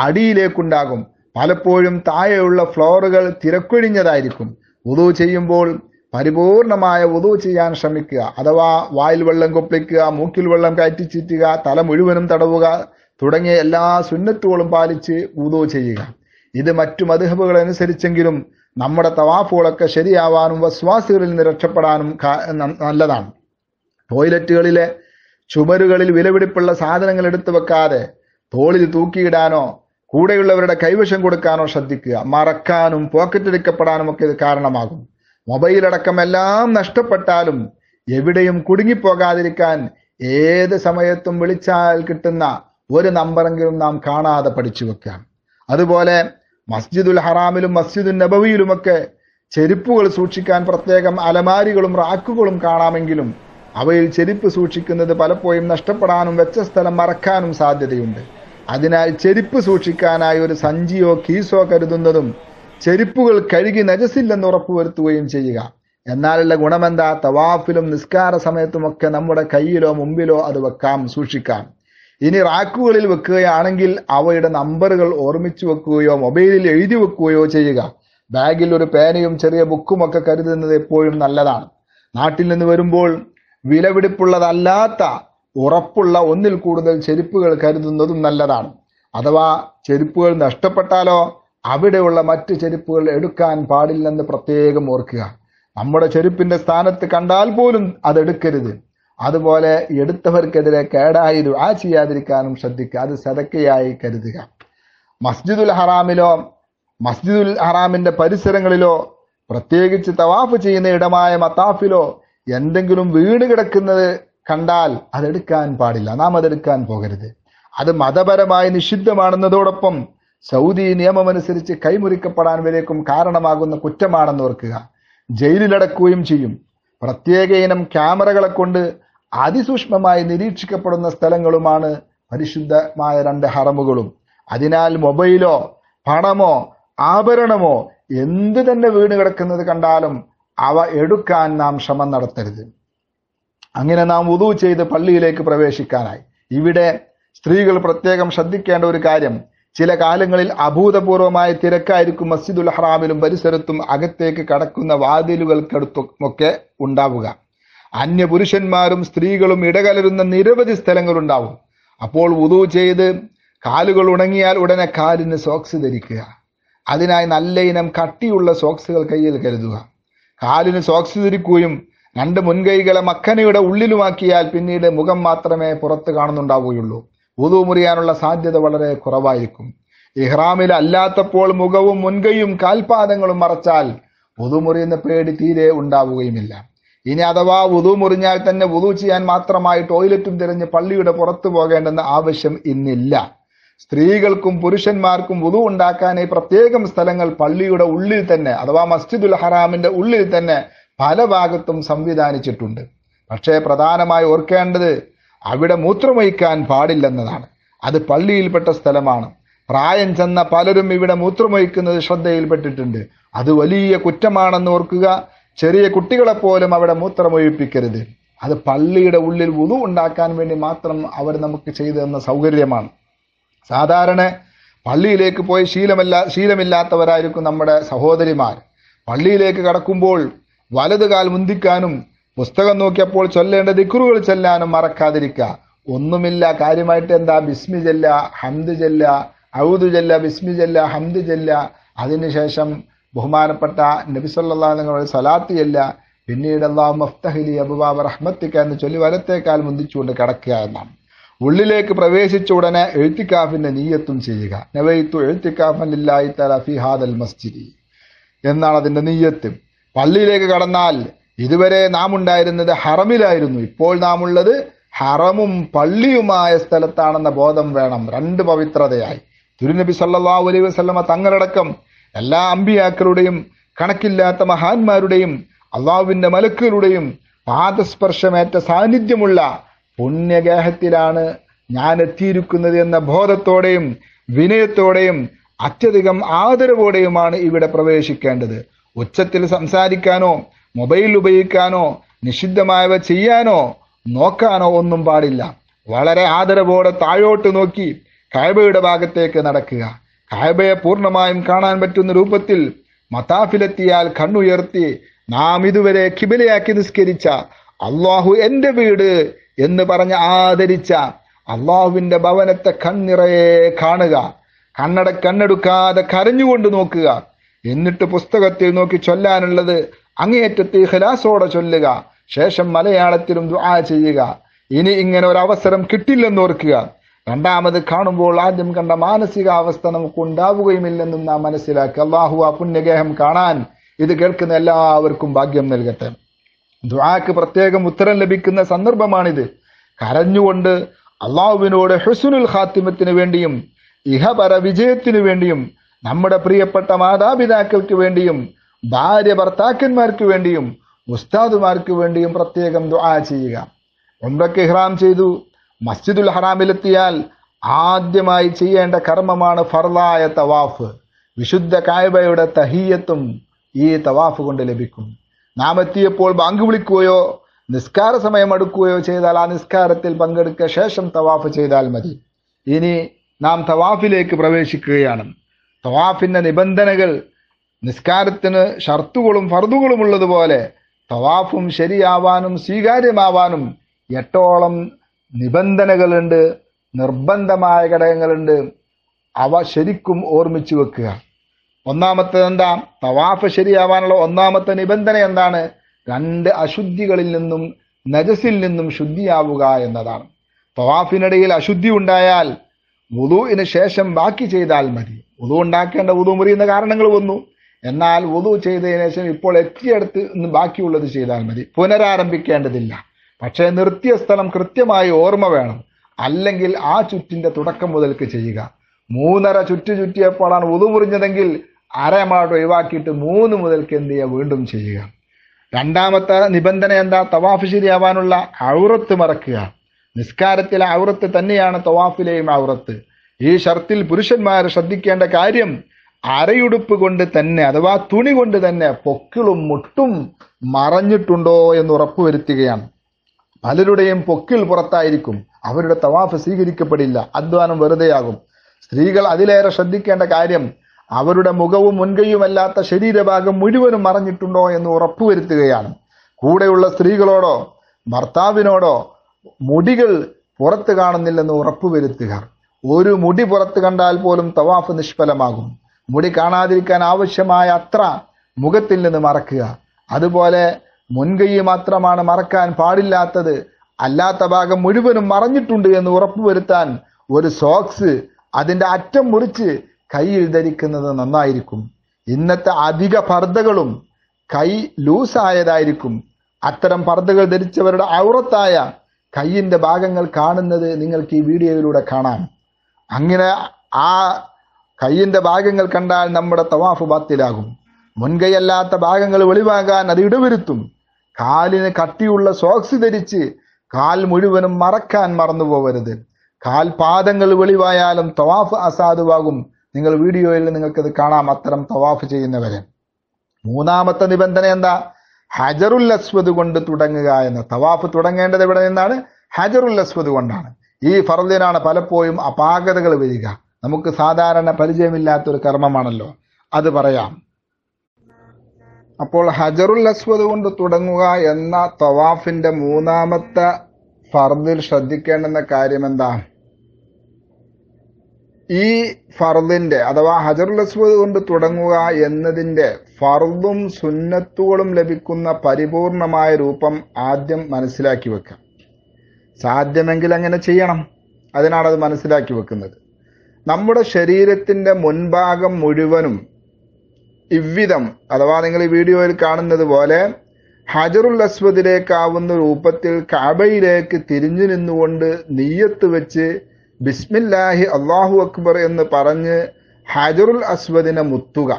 അടിയിലേക്കുണ്ടാകും പലപ്പോഴും താഴെയുള്ള ഫ്ലോറുകൾ തിരക്കൊഴിഞ്ഞതായിരിക്കും ഉതു ചെയ്യുമ്പോൾ പരിപൂർണമായ ഉതു ചെയ്യാൻ ശ്രമിക്കുക അഥവാ വായിൽ വെള്ളം കൊപ്പിക്കുക മൂക്കിൽ വെള്ളം കയറ്റിച്ചിറ്റുക തല മുഴുവനും തടവുക തുടങ്ങിയ എല്ലാ സുന്നത്തുകളും പാലിച്ച് ഉതു ചെയ്യുക ഇത് മറ്റു മധുഹബുകൾ അനുസരിച്ചെങ്കിലും നമ്മുടെ തവാഫുകളൊക്കെ ശരിയാവാനും വസ്വാസികളിൽ നിന്ന് രക്ഷപ്പെടാനും നല്ലതാണ് ടോയ്ലറ്റുകളിലെ ചുമരുകളിൽ വിലപിടിപ്പുള്ള സാധനങ്ങൾ എടുത്തു വെക്കാതെ തോളിൽ തൂക്കിയിടാനോ കൂടെയുള്ളവരുടെ കൈവശം കൊടുക്കാനോ ശ്രദ്ധിക്കുക മറക്കാനും എടുക്കപ്പെടാനും ഒക്കെ ഇത് കാരണമാകും മൊബൈലടക്കം എല്ലാം നഷ്ടപ്പെട്ടാലും എവിടെയും കുടുങ്ങിപ്പോകാതിരിക്കാൻ ഏത് സമയത്തും വിളിച്ചാൽ കിട്ടുന്ന ഒരു നമ്പറെങ്കിലും നാം കാണാതെ പഠിച്ചു വെക്കാം അതുപോലെ മസ്ജിദുൽ ഹറാമിലും മസ്ജിദുൽ നബവിയിലുമൊക്കെ ചെരുപ്പുകൾ സൂക്ഷിക്കാൻ പ്രത്യേകം അലമാരികളും റാക്കുകളും കാണാമെങ്കിലും അവയിൽ ചെരുപ്പ് സൂക്ഷിക്കുന്നത് പലപ്പോഴും നഷ്ടപ്പെടാനും വെച്ച സ്ഥലം മറക്കാനും സാധ്യതയുണ്ട് അതിനാൽ ചെരുപ്പ് സൂക്ഷിക്കാനായി ഒരു സഞ്ചിയോ കീസോ കരുതുന്നതും ചെരുപ്പുകൾ കഴുകി നജസില്ലെന്ന് ഉറപ്പുവരുത്തുകയും ചെയ്യുക എന്നാലുള്ള ഗുണമെന്താ തവാഫിലും നിസ്കാര സമയത്തുമൊക്കെ നമ്മുടെ കയ്യിലോ മുമ്പിലോ അത് വെക്കാം സൂക്ഷിക്കാം ഇനി റാക്കുകളിൽ വെക്കുകയാണെങ്കിൽ അവയുടെ നമ്പറുകൾ ഓർമ്മിച്ചു വെക്കുകയോ മൊബൈലിൽ എഴുതി വെക്കുകയോ ചെയ്യുക ബാഗിൽ ഒരു പേനയും ചെറിയ ബുക്കും ഒക്കെ കരുതുന്നത് എപ്പോഴും നല്ലതാണ് നാട്ടിൽ നിന്ന് വരുമ്പോൾ വിലപിടിപ്പുള്ളതല്ലാത്ത ഉറപ്പുള്ള ഒന്നിൽ കൂടുതൽ ചെരുപ്പുകൾ കരുതുന്നതും നല്ലതാണ് അഥവാ ചെരുപ്പുകൾ നഷ്ടപ്പെട്ടാലോ അവിടെയുള്ള മറ്റ് ചെരുപ്പുകൾ എടുക്കാൻ പാടില്ലെന്ന് പ്രത്യേകം ഓർക്കുക നമ്മുടെ ചെരുപ്പിന്റെ സ്ഥാനത്ത് കണ്ടാൽ പോലും അതെടുക്കരുത് അതുപോലെ എടുത്തവർക്കെതിരെ കേടായി ദുആ ചെയ്യാതിരിക്കാനും ശ്രദ്ധിക്കുക അത് സദക്കയായി കരുതുക മസ്ജിദുൽ ഹറാമിലോ മസ്ജിദുൽ ഹറാമിന്റെ പരിസരങ്ങളിലോ പ്രത്യേകിച്ച് തവാഫ് ചെയ്യുന്ന ഇടമായ മത്താഫിലോ എന്തെങ്കിലും വീണ് കിടക്കുന്നത് കണ്ടാൽ അതെടുക്കാൻ പാടില്ല നാം അതെടുക്കാൻ പോകരുത് അത് മതപരമായി നിഷിദ്ധമാണെന്നതോടൊപ്പം സൗദി നിയമമനുസരിച്ച് കൈമുറിക്കപ്പെടാൻ വരേക്കും കാരണമാകുന്ന കുറ്റമാണെന്ന് ഓർക്കുക ജയിലിലടക്കുകയും ചെയ്യും പ്രത്യേക ഇനം ക്യാമറകളെ കൊണ്ട് അതിസൂക്ഷ്മമായി നിരീക്ഷിക്കപ്പെടുന്ന സ്ഥലങ്ങളുമാണ് പരിശുദ്ധമായ രണ്ട് ഹറമുകളും അതിനാൽ മൊബൈലോ പണമോ ആഭരണമോ എന്ത് തന്നെ വീണ് കിടക്കുന്നത് കണ്ടാലും അവ എടുക്കാൻ നാം ശ്രമം നടത്തരുത് അങ്ങനെ നാം ഉതു ചെയ്ത് പള്ളിയിലേക്ക് പ്രവേശിക്കാനായി ഇവിടെ സ്ത്രീകൾ പ്രത്യേകം ശ്രദ്ധിക്കേണ്ട ഒരു കാര്യം ചില കാലങ്ങളിൽ അഭൂതപൂർവമായ തിരക്കായിരിക്കും മസ്ജിദുൽ ഹറാമിലും പരിസരത്തും അകത്തേക്ക് കടക്കുന്ന വാതിലുകൾക്കടുത്തുമൊക്കെ ഉണ്ടാവുക അന്യപുരുഷന്മാരും സ്ത്രീകളും ഇടകലരുന്ന നിരവധി സ്ഥലങ്ങളുണ്ടാവും അപ്പോൾ ഉദു ചെയ്ത് കാലുകൾ ഉണങ്ങിയാൽ ഉടനെ കാലിന് സോക്സ് ധരിക്കുക അതിനായി നല്ല ഇനം കട്ടിയുള്ള സോക്സുകൾ കയ്യിൽ കരുതുക കാലിന് സോക്സ് ധരിക്കുകയും രണ്ട് മുൻകൈകളെ മക്കനയുടെ ഉള്ളിലുമാക്കിയാൽ പിന്നീട് മുഖം മാത്രമേ പുറത്ത് കാണുന്നുണ്ടാവുകയുള്ളൂ ഉതു മുറിയാനുള്ള സാധ്യത വളരെ കുറവായിരിക്കും ഇഹ്റാമിൽ അല്ലാത്തപ്പോൾ മുഖവും മുൻകൈയും കാൽപാദങ്ങളും മറച്ചാൽ പുതുമുറിയുന്ന പേടി തീരെ ഉണ്ടാവുകയുമില്ല ഇനി അഥവാ വുതു മുറിഞ്ഞാൽ തന്നെ വുതു ചെയ്യാൻ മാത്രമായി ടോയ്ലറ്റും തിരഞ്ഞ് പള്ളിയുടെ പുറത്തു പോകേണ്ടെന്ന ആവശ്യം ഇന്നില്ല സ്ത്രീകൾക്കും പുരുഷന്മാർക്കും വുതു ഉണ്ടാക്കാനായി പ്രത്യേകം സ്ഥലങ്ങൾ പള്ളിയുടെ ഉള്ളിൽ തന്നെ അഥവാ മസ്ജിദുൽ ഹറാമിന്റെ ഉള്ളിൽ തന്നെ പല ഭാഗത്തും സംവിധാനിച്ചിട്ടുണ്ട് പക്ഷേ പ്രധാനമായി ഓർക്കേണ്ടത് അവിടെ മൂത്രമൊഴിക്കാൻ പാടില്ലെന്നതാണ് അത് പള്ളിയിൽപ്പെട്ട സ്ഥലമാണ് പ്രായം ചെന്ന പലരും ഇവിടെ മൂത്രമൊഴിക്കുന്നത് ശ്രദ്ധയിൽപ്പെട്ടിട്ടുണ്ട് അത് വലിയ കുറ്റമാണെന്ന് ഓർക്കുക ചെറിയ കുട്ടികളെപ്പോലും അവിടെ മൂത്രമൊഴിപ്പിക്കരുത് അത് പള്ളിയുടെ ഉള്ളിൽ ഉതു ഉണ്ടാക്കാൻ വേണ്ടി മാത്രം അവർ നമുക്ക് ചെയ്തു തന്ന സൗകര്യമാണ് സാധാരണ പള്ളിയിലേക്ക് പോയി ശീലമല്ല ശീലമില്ലാത്തവരായിരിക്കും നമ്മുടെ സഹോദരിമാർ പള്ളിയിലേക്ക് കടക്കുമ്പോൾ കാൽ മുന്തിക്കാനും പുസ്തകം നോക്കിയപ്പോൾ ചൊല്ലേണ്ട ദിക്കുറുകൾ ചെല്ലാനും മറക്കാതിരിക്കുക ഒന്നുമില്ല കാര്യമായിട്ട് എന്താ ബിസ്മി ചെല്ല ഹന്ത് ചെല്ല ഔദു ചെല്ല ബിസ്മി ചെല്ല ഹന്ത് ചെല്ല അതിനുശേഷം ബഹുമാനപ്പെട്ട നബിസല്ലാങ്ങളുടെ സലാത്തിയല്ല പിന്നീട് അള്ളാഹു മഫ്തഹലി അബുബാബ് റഹ്മത്തിക്ക എന്ന് ചൊല്ലി വലത്തേക്കാൽ മുന്തിച്ചുകൊണ്ട് കിടക്കുക എന്നാണ് ഉള്ളിലേക്ക് പ്രവേശിച്ച ഉടനെ എഴുത്തിക്കാഫിന്റെ നീയത്തും ചെയ്യുക നവയിത്തു എഴുത്തിക്കാഫൻ ഇല്ലായി തല ഹാദൽ മസ്ജിദി എന്നാണ് അതിന്റെ നീയത്ത് പള്ളിയിലേക്ക് കടന്നാൽ ഇതുവരെ നാം ഉണ്ടായിരുന്നത് ഹറമിലായിരുന്നു ഇപ്പോൾ നാം ഉള്ളത് ഹറമും പള്ളിയുമായ സ്ഥലത്താണെന്ന ബോധം വേണം രണ്ട് പവിത്രതയായി തിരുനബി സല്ലാ അലൈ വസ്ലമ തങ്ങളടക്കം എല്ലാ അമ്പിയാക്കളുടെയും കണക്കില്ലാത്ത മഹാന്മാരുടെയും അള്ളാഹുവിൻ്റെ മലക്കുകളുടെയും പാദസ്പർശമേറ്റ സാന്നിധ്യമുള്ള പുണ്യഗേഹത്തിലാണ് ഞാൻ എത്തിയിരിക്കുന്നത് എന്ന ബോധത്തോടെയും വിനയത്തോടെയും അത്യധികം ആദരവോടെയുമാണ് ഇവിടെ പ്രവേശിക്കേണ്ടത് ഉച്ചത്തിൽ സംസാരിക്കാനോ മൊബൈൽ ഉപയോഗിക്കാനോ നിഷിദ്ധമായവ ചെയ്യാനോ നോക്കാനോ ഒന്നും പാടില്ല വളരെ ആദരവോടെ താഴോട്ട് നോക്കി കഴബയുടെ ഭാഗത്തേക്ക് നടക്കുക കായബയെ പൂർണ്ണമായും കാണാൻ പറ്റുന്ന രൂപത്തിൽ മതാഫിലെത്തിയാൽ കണ്ണുയർത്തി നാം ഇതുവരെ കിബിലയാക്കി നിസ്കരിച്ച അള്ളാഹു എൻ്റെ വീട് എന്ന് പറഞ്ഞ് ആദരിച്ച അള്ളാഹുവിന്റെ ഭവനത്തെ കണ്ണിറയെ കാണുക കണ്ണട കണ്ണെടുക്കാതെ കരഞ്ഞുകൊണ്ട് നോക്കുക എന്നിട്ട് പുസ്തകത്തിൽ നോക്കി ചൊല്ലാനുള്ളത് അങ്ങേയറ്റത്തെ ഖലാസോടെ ചൊല്ലുക ശേഷം മലയാളത്തിലും ദുആ ചെയ്യുക ഇനി ഇങ്ങനെ ഒരു അവസരം ഓർക്കുക രണ്ടാമത് കാണുമ്പോൾ ആദ്യം കണ്ട മാനസികാവസ്ഥ നമുക്ക് ഉണ്ടാവുകയുമില്ലെന്നും നാം മനസ്സിലാക്കി അള്ളാഹു ആ പുണ്യഗേഹം കാണാൻ ഇത് കേൾക്കുന്ന എല്ലാവർക്കും ഭാഗ്യം നൽകട്ടെ ദുആക്ക് പ്രത്യേകം ഉത്തരം ലഭിക്കുന്ന സന്ദർഭമാണിത് കരഞ്ഞുകൊണ്ട് അള്ളാഹുവിനോട് ഹുസുനുൽ ഖാത്തിമത്തിന് വേണ്ടിയും ഇഹപര വിജയത്തിനു വേണ്ടിയും നമ്മുടെ പ്രിയപ്പെട്ട മാതാപിതാക്കൾക്ക് വേണ്ടിയും ഭാര്യ ഭർത്താക്കന്മാർക്ക് വേണ്ടിയും ഉസ്താദുമാർക്ക് വേണ്ടിയും പ്രത്യേകം ദുആ ചെയ്യുക ഉംറക്ക് ഇഹ്റാം ചെയ്തു മസ്ജിദുൽ ഹറാമിലെത്തിയാൽ ആദ്യമായി ചെയ്യേണ്ട കർമ്മമാണ് ഫർലായ തവാഫ് വിശുദ്ധ കായബയുടെ തഹീയത്തും ഈ തവാഫ് കൊണ്ട് ലഭിക്കും നാം എത്തിയപ്പോൾ ബാങ്ക് വിളിക്കുകയോ നിസ്കാര സമയം അടുക്കുകയോ ചെയ്താൽ ആ നിസ്കാരത്തിൽ പങ്കെടുക്ക ശേഷം തവാഫ് ചെയ്താൽ മതി ഇനി നാം തവാഫിലേക്ക് പ്രവേശിക്കുകയാണ് തവാഫിൻ്റെ നിബന്ധനകൾ നിസ്കാരത്തിന് ഷർത്തുകളും ഫർദുകളും ഉള്ളതുപോലെ തവാഫും ശരിയാവാനും സ്വീകാര്യമാവാനും എട്ടോളം നിബന്ധനകളുണ്ട് നിർബന്ധമായ ഘടകങ്ങളുണ്ട് അവ ശരിക്കും ഓർമ്മിച്ചു വെക്കുക ഒന്നാമത്തത് എന്താ തവാഫ് ശരിയാവാനുള്ള ഒന്നാമത്തെ നിബന്ധന എന്താണ് രണ്ട് അശുദ്ധികളിൽ നിന്നും നജസിൽ നിന്നും ശുദ്ധിയാവുക എന്നതാണ് തവാഫിനിടയിൽ അശുദ്ധി ഉണ്ടായാൽ വുതുവിന് ശേഷം ബാക്കി ചെയ്താൽ മതി വുതു ഉണ്ടാക്കേണ്ട വുതു മുറിയുന്ന കാരണങ്ങൾ വന്നു എന്നാൽ വുതു ചെയ്തതിനു ശേഷം ഇപ്പോൾ എത്തിയെടുത്ത് ബാക്കിയുള്ളത് ചെയ്താൽ മതി പുനരാരംഭിക്കേണ്ടതില്ല പക്ഷേ നിർത്തിയ സ്ഥലം കൃത്യമായി ഓർമ്മ വേണം അല്ലെങ്കിൽ ആ ചുറ്റിൻ്റെ തുടക്കം മുതൽക്ക് ചെയ്യുക മൂന്നര ചുറ്റു ചുറ്റിയപ്പോഴാണ് ഉതുമുറിഞ്ഞതെങ്കിൽ അരമാട് ഒഴിവാക്കിയിട്ട് മൂന്ന് മുതൽക്ക് എന്ത് ചെയ്യുക വീണ്ടും ചെയ്യുക രണ്ടാമത്തെ നിബന്ധന എന്താ തവാഫ് ശരിയാവാനുള്ള ഔറത്ത് മറക്കുക നിസ്കാരത്തിലെ ഔറത്ത് തന്നെയാണ് തവാഫിലെയും ഔറത്ത് ഈ ഷർത്തിൽ പുരുഷന്മാർ ശ്രദ്ധിക്കേണ്ട കാര്യം അരയുടുപ്പ് കൊണ്ട് തന്നെ അഥവാ തുണി കൊണ്ട് തന്നെ പൊക്കിളും മുട്ടും മറഞ്ഞിട്ടുണ്ടോ എന്ന് ഉറപ്പുവരുത്തുകയാണ് പലരുടെയും പൊക്കിൽ പുറത്തായിരിക്കും അവരുടെ തവാഫ് സ്വീകരിക്കപ്പെടില്ല അധ്വാനം വെറുതെയാകും സ്ത്രീകൾ അതിലേറെ ശ്രദ്ധിക്കേണ്ട കാര്യം അവരുടെ മുഖവും മുൻകൈയുമല്ലാത്ത ശരീരഭാഗം മുഴുവനും മറഞ്ഞിട്ടുണ്ടോ എന്ന് ഉറപ്പുവരുത്തുകയാണ് കൂടെയുള്ള സ്ത്രീകളോടോ ഭർത്താവിനോടോ മുടികൾ പുറത്ത് കാണുന്നില്ലെന്ന് ഉറപ്പുവരുത്തുക ഒരു മുടി പുറത്ത് കണ്ടാൽ പോലും തവാഫ് നിഷ്ഫലമാകും മുടി കാണാതിരിക്കാൻ ആവശ്യമായ അത്ര മുഖത്തിൽ നിന്ന് മറക്കുക അതുപോലെ മുൻകൈ മാത്രമാണ് മറക്കാൻ പാടില്ലാത്തത് അല്ലാത്ത ഭാഗം മുഴുവനും മറഞ്ഞിട്ടുണ്ട് എന്ന് ഉറപ്പുവരുത്താൻ ഒരു സോക്സ് അതിൻ്റെ അറ്റം മുറിച്ച് കയ്യിൽ ധരിക്കുന്നത് നന്നായിരിക്കും ഇന്നത്തെ അധിക പർദ്ദകളും കൈ ലൂസായതായിരിക്കും അത്തരം പർദ്ദകൾ ധരിച്ചവരുടെ അവറത്തായ കയ്യിൻ്റെ ഭാഗങ്ങൾ കാണുന്നത് നിങ്ങൾക്ക് ഈ വീഡിയോയിലൂടെ കാണാം അങ്ങനെ ആ കയ്യിൻ്റെ ഭാഗങ്ങൾ കണ്ടാൽ നമ്മുടെ തവാഫ് ബാത്തിലാകും മുൻകൈയല്ലാത്ത ഭാഗങ്ങൾ വെളിവാകാൻ അത് ഇടവരുത്തും കാലിന് കട്ടിയുള്ള സോക്സ് ധരിച്ച് കാൽ മുഴുവനും മറക്കാൻ മറന്നു പോവരുത് കാൽ പാദങ്ങൾ വെളിവായാലും തവാഫ് അസാധുവാകും നിങ്ങൾ വീഡിയോയിൽ നിങ്ങൾക്കത് കാണാം അത്തരം തവാഫ് ചെയ്യുന്നവരെ മൂന്നാമത്തെ നിബന്ധന എന്താ ഹജറുൽ അസ്വദ് കൊണ്ട് തുടങ്ങുക എന്ന തവാഫ് തുടങ്ങേണ്ടത് എവിടെ നിന്നാണ് ഹജറുൽ അസ്വദ് കൊണ്ടാണ് ഈ ഫറദിനാണ് പലപ്പോഴും അപാകതകൾ വരിക നമുക്ക് സാധാരണ പരിചയമില്ലാത്തൊരു കർമ്മമാണല്ലോ അത് പറയാം അപ്പോൾ ഹജറുൽ അസ്വദ് കൊണ്ട് തുടങ്ങുക എന്ന തവാഫിന്റെ മൂന്നാമത്തെ ഫർദിൽ ശ്രദ്ധിക്കേണ്ടുന്ന കാര്യം എന്താ ഈ ഫർദിന്റെ അഥവാ ഹജറുൽ അസ്വദ് കൊണ്ട് തുടങ്ങുക എന്നതിന്റെ ഫർദും സുന്നത്തുകളും ലഭിക്കുന്ന പരിപൂർണമായ രൂപം ആദ്യം മനസ്സിലാക്കി വെക്കാം സാധ്യമെങ്കിൽ അങ്ങനെ ചെയ്യണം അതിനാണ് അത് മനസ്സിലാക്കി വെക്കുന്നത് നമ്മുടെ ശരീരത്തിന്റെ മുൻഭാഗം മുഴുവനും ഇവ്വിധം അഥവാ നിങ്ങൾ ഈ വീഡിയോയിൽ കാണുന്നത് പോലെ ഹജറുൽ അസ്വദിലേക്കാവുന്ന രൂപത്തിൽ കാബയിലേക്ക് തിരിഞ്ഞു നിന്നുകൊണ്ട് നീയത്ത് വെച്ച് ബിസ്മില്ലാഹി അള്ളാഹു അക്ബർ എന്ന് പറഞ്ഞ് ഹജറുൽ അസ്വദിനെ മുത്തുക